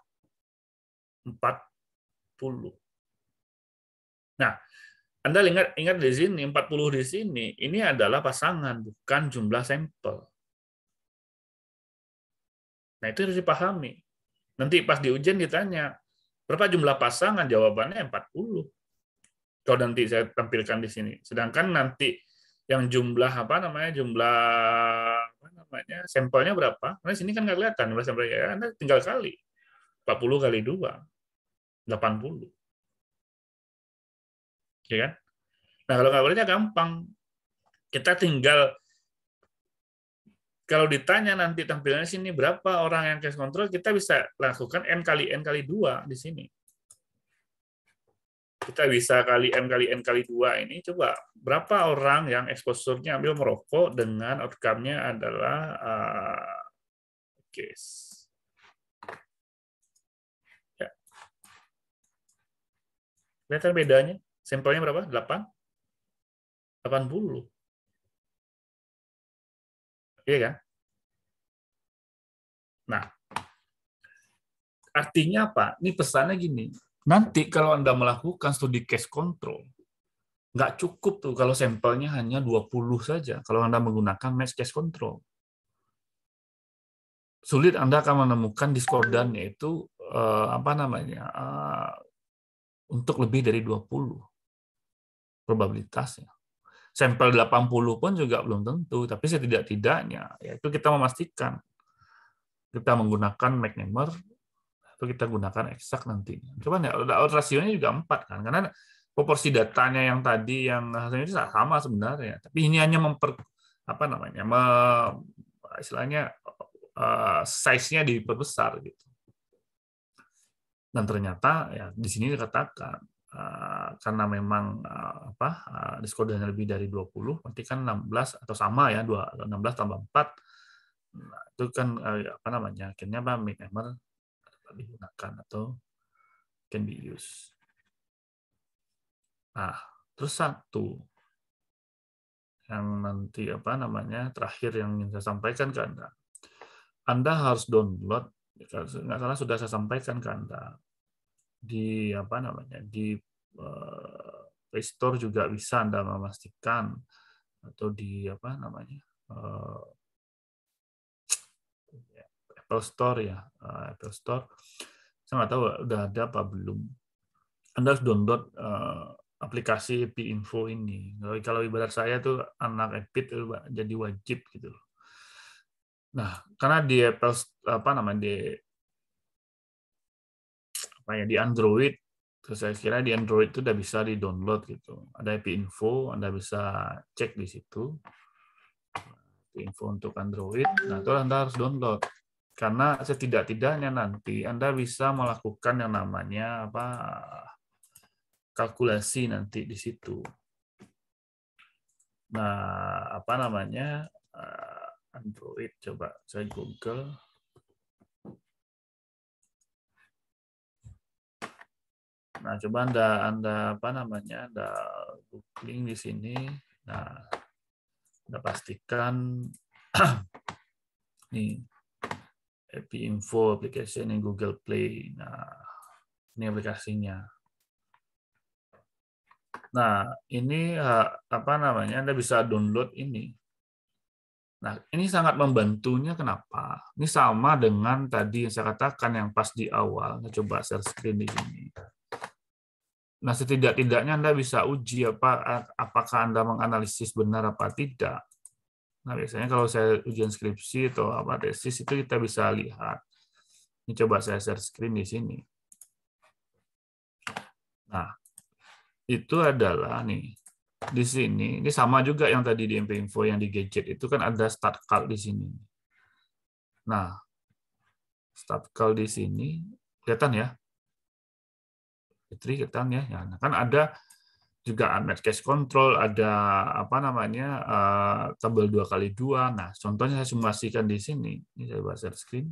40. Nah, Anda ingat ingat di sini 40 di sini ini adalah pasangan bukan jumlah sampel. Nah, itu harus dipahami. Nanti pas di ujian ditanya, berapa jumlah pasangan? Jawabannya 40 kalau nanti saya tampilkan di sini. Sedangkan nanti yang jumlah apa namanya jumlah apa namanya sampelnya berapa? Karena sini kan nggak kelihatan jumlah sampelnya. Ya, Anda tinggal kali 40 kali 2 80. Ya kan? Nah, kalau nggak kabarnya gampang. Kita tinggal kalau ditanya nanti tampilannya sini berapa orang yang case control, kita bisa lakukan n kali n kali dua di sini kita bisa kali n kali N kali dua ini, coba berapa orang yang eksposurnya ambil merokok dengan outcome-nya adalah uh, case. Ya. Kelihatan bedanya? Sampelnya berapa? 8? 80. Iya kan? Nah, artinya apa? Ini pesannya gini, Nanti kalau Anda melakukan studi case control, nggak cukup tuh kalau sampelnya hanya 20 saja kalau Anda menggunakan match case control. Sulit Anda akan menemukan diskordan yaitu eh, apa namanya? Eh, untuk lebih dari 20 probabilitasnya. Sampel 80 pun juga belum tentu, tapi setidak-tidaknya yaitu kita memastikan kita menggunakan magnemer atau kita gunakan eksak nantinya. Cuman ya rasionya juga empat kan, karena proporsi datanya yang tadi yang hasilnya itu sama sebenarnya, tapi ini hanya memper apa namanya, me, istilahnya uh, size-nya diperbesar gitu. Dan ternyata ya di sini dikatakan uh, karena memang uh, apa uh, diskodenya lebih dari 20, berarti kan 16 atau sama ya dua enam belas tambah empat Nah, itu kan apa namanya akhirnya apa Midnight digunakan atau can be used. Nah, terus satu yang nanti apa namanya terakhir yang ingin saya sampaikan ke Anda. Anda harus download nggak salah sudah saya sampaikan ke Anda di apa namanya di uh, Play Store juga bisa Anda memastikan atau di apa namanya eh, Apple Store ya, eh, Apple Store. Saya nggak tahu udah ada apa belum. Anda harus download eh, aplikasi P Info ini. Kalau, kalau ibarat saya tuh anak Epit jadi wajib gitu. Nah, karena di Apple apa namanya di apa ya di Android terus saya kira di Android itu udah bisa di-download gitu. Ada IP Info, Anda bisa cek di situ. Info untuk Android. Nah, itu Anda harus download. Karena setidak-tidaknya nanti Anda bisa melakukan yang namanya apa kalkulasi nanti di situ. Nah, apa namanya? Eh, Android coba saya Google Nah, coba Anda Anda apa namanya? Anda googling di sini. Nah, Anda pastikan nih app info application in Google Play. Nah, ini aplikasinya. Nah, ini eh, apa namanya? Anda bisa download ini. Nah, ini sangat membantunya kenapa? Ini sama dengan tadi yang saya katakan yang pas di awal. Saya nah, coba share screen di sini. Nah, setidak-tidaknya Anda bisa uji apa apakah Anda menganalisis benar apa tidak Nah, biasanya kalau saya ujian skripsi atau apa tesis itu kita bisa lihat. Ini coba saya share screen di sini. Nah, itu adalah nih di sini ini sama juga yang tadi di MP Info yang di gadget itu kan ada start call di sini. Nah, start call di sini kelihatan ya? Fitri kelihatan ya? ya. Nah, kan ada juga advanced case control, ada apa namanya uh, tabel dua kali dua. Nah, contohnya saya simulasikan di sini. Ini saya buat share screen.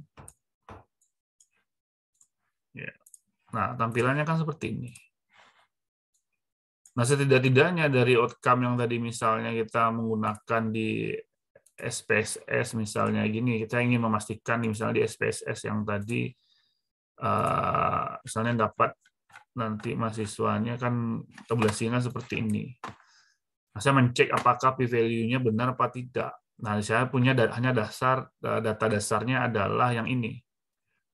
Ya. Nah, tampilannya kan seperti ini. Nah, setidak-tidaknya dari outcome yang tadi misalnya kita menggunakan di SPSS misalnya gini, kita ingin memastikan misalnya di SPSS yang tadi uh, misalnya dapat nanti mahasiswanya kan tabulasinya seperti ini. Nah, saya mencek apakah p-value-nya benar apa tidak. Nah, saya punya hanya dasar data dasarnya adalah yang ini.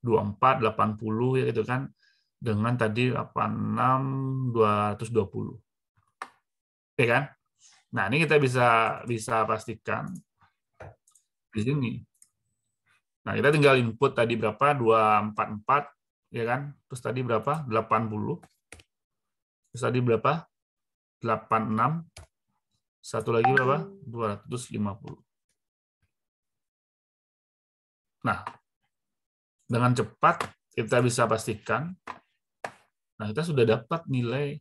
2480 ya gitu kan dengan tadi 86 Oke ya kan? Nah, ini kita bisa bisa pastikan di sini. Nah, kita tinggal input tadi berapa? 244 ya kan? Terus tadi berapa? 80. Terus tadi berapa? 86. Satu lagi berapa? 250. Nah, dengan cepat kita bisa pastikan, nah kita sudah dapat nilai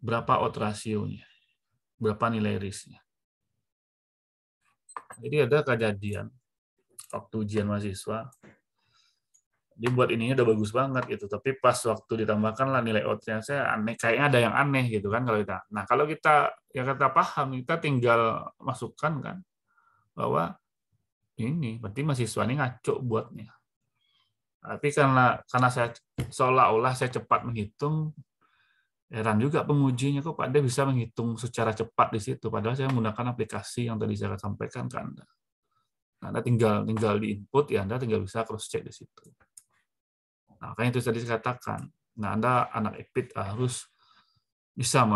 berapa odd rasionya, berapa nilai risknya. Jadi ada kejadian waktu ujian mahasiswa, dia buat ininya udah bagus banget gitu tapi pas waktu ditambahkan lah nilai outnya saya aneh kayaknya ada yang aneh gitu kan kalau kita nah kalau kita ya kita paham kita tinggal masukkan kan bahwa ini berarti mahasiswa ini ngaco buatnya tapi karena karena saya seolah-olah saya cepat menghitung heran juga pengujinya kok pada bisa menghitung secara cepat di situ padahal saya menggunakan aplikasi yang tadi saya sampaikan ke Anda. Nah, Anda tinggal tinggal di input ya Anda tinggal bisa cross check di situ. Nah, kayak itu tadi saya katakan. Nah, Anda anak IPIT harus bisa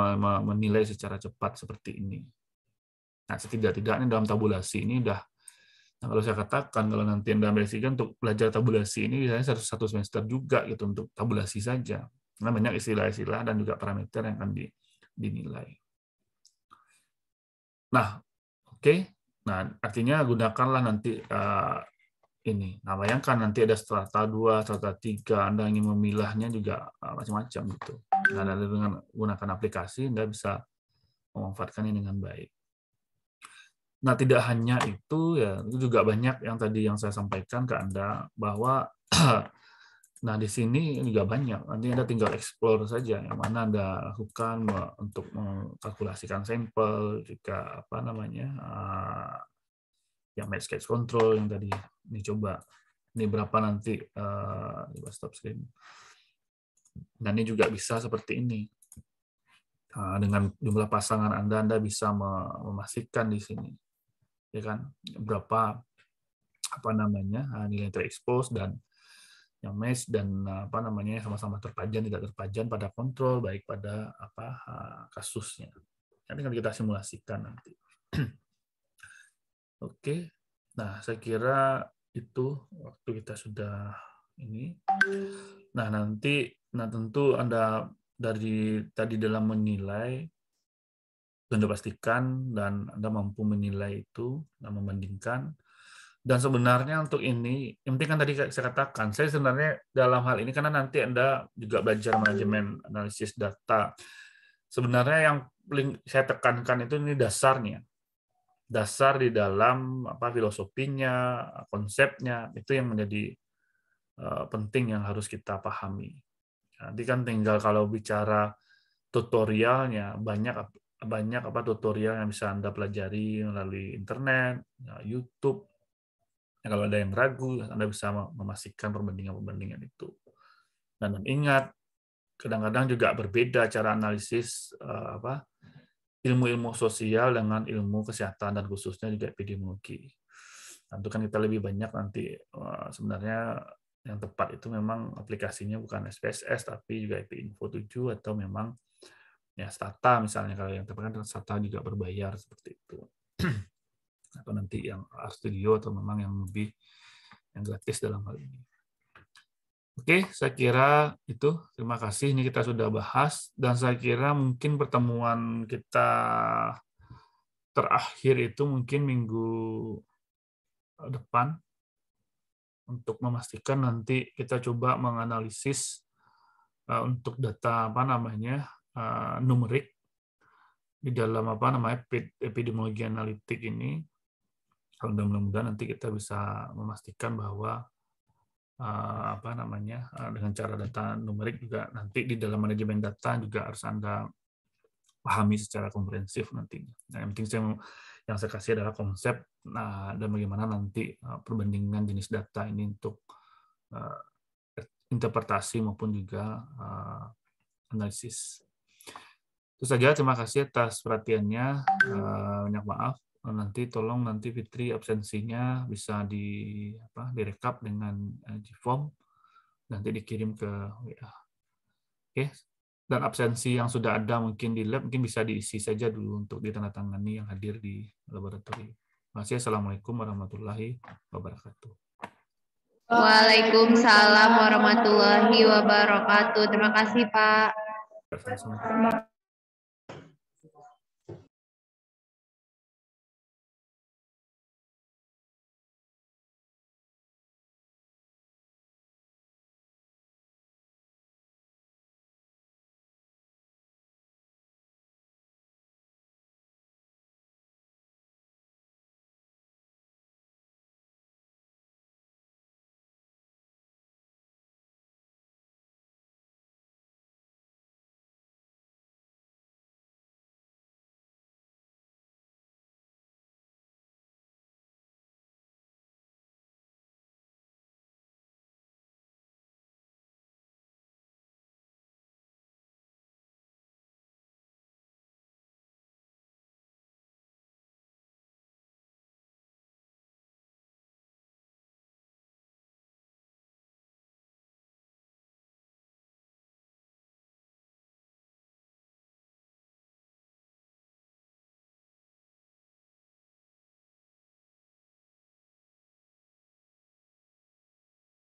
menilai secara cepat seperti ini. Nah, setidak-tidaknya dalam tabulasi ini udah Nah, kalau saya katakan kalau nanti Anda ambil untuk belajar tabulasi ini biasanya satu semester juga gitu untuk tabulasi saja. Karena banyak istilah-istilah dan juga parameter yang akan dinilai. Nah, oke. Okay. Nah, artinya gunakanlah nanti uh, ini. Nah, bayangkan nanti ada strata 2, strata 3, Anda ingin memilahnya juga ah, macam-macam gitu. Nah, dan dengan menggunakan aplikasi, Anda bisa memanfaatkannya dengan baik. Nah, tidak hanya itu, ya itu juga banyak yang tadi yang saya sampaikan ke Anda, bahwa nah di sini juga banyak. Nanti Anda tinggal explore saja yang mana Anda lakukan untuk mengkalkulasikan sampel, juga apa namanya, ah, yang match case control yang tadi ini coba ini berapa nanti uh, stop screen dan ini juga bisa seperti ini uh, dengan jumlah pasangan anda anda bisa memastikan di sini ya kan berapa apa namanya eh, nilai terekspos dan yang match dan apa namanya sama-sama terpajan tidak terpajan pada kontrol baik pada apa kasusnya nanti akan kita simulasikan nanti Oke. Nah, saya kira itu waktu kita sudah ini. Nah, nanti nah tentu Anda dari tadi dalam menilai sudah pastikan dan Anda mampu menilai itu dan membandingkan dan sebenarnya untuk ini, yang penting kan tadi saya katakan, saya sebenarnya dalam hal ini karena nanti Anda juga belajar manajemen analisis data. Sebenarnya yang paling saya tekankan itu ini dasarnya dasar di dalam apa filosofinya, konsepnya itu yang menjadi eh, penting yang harus kita pahami. Nanti kan tinggal kalau bicara tutorialnya banyak banyak apa tutorial yang bisa anda pelajari melalui internet, ya, YouTube. Ya, kalau ada yang ragu, anda bisa memastikan perbandingan-perbandingan itu. Dan ingat, kadang-kadang juga berbeda cara analisis eh, apa ilmu-ilmu sosial dengan ilmu kesehatan dan khususnya juga epidemiologi. Tentu nah, kan kita lebih banyak nanti eh, sebenarnya yang tepat itu memang aplikasinya bukan SPSS tapi juga IP Info 7 atau memang ya Stata misalnya kalau yang tepat kan Stata juga berbayar seperti itu. atau nanti yang studio atau memang yang lebih yang gratis dalam hal ini. Oke, saya kira itu. Terima kasih. Ini kita sudah bahas dan saya kira mungkin pertemuan kita terakhir itu mungkin minggu depan untuk memastikan nanti kita coba menganalisis eh, untuk data apa namanya eh, numerik di dalam apa namanya epidemiologi analitik ini. Mudah-mudahan nanti kita bisa memastikan bahwa Eh, apa namanya eh, dengan cara data numerik juga nanti di dalam manajemen data juga harus anda pahami secara komprehensif nantinya. Nah, yang penting saya yang saya kasih adalah konsep nah, dan bagaimana nanti eh, perbandingan jenis data ini untuk uh, interpretasi maupun juga uh, analisis. Itu saja, terima kasih atas perhatiannya. Uh, banyak maaf. Oh, nanti tolong nanti Fitri absensinya bisa di apa direkap dengan G-form eh, nanti dikirim ke WA. Oke, dan absensi yang sudah ada mungkin di lab mungkin bisa diisi saja dulu untuk ditandatangani yang hadir di laboratorium. Terima Assalamualaikum warahmatullahi wabarakatuh. Waalaikumsalam warahmatullahi wabarakatuh. Terima kasih Pak. Terima kasih.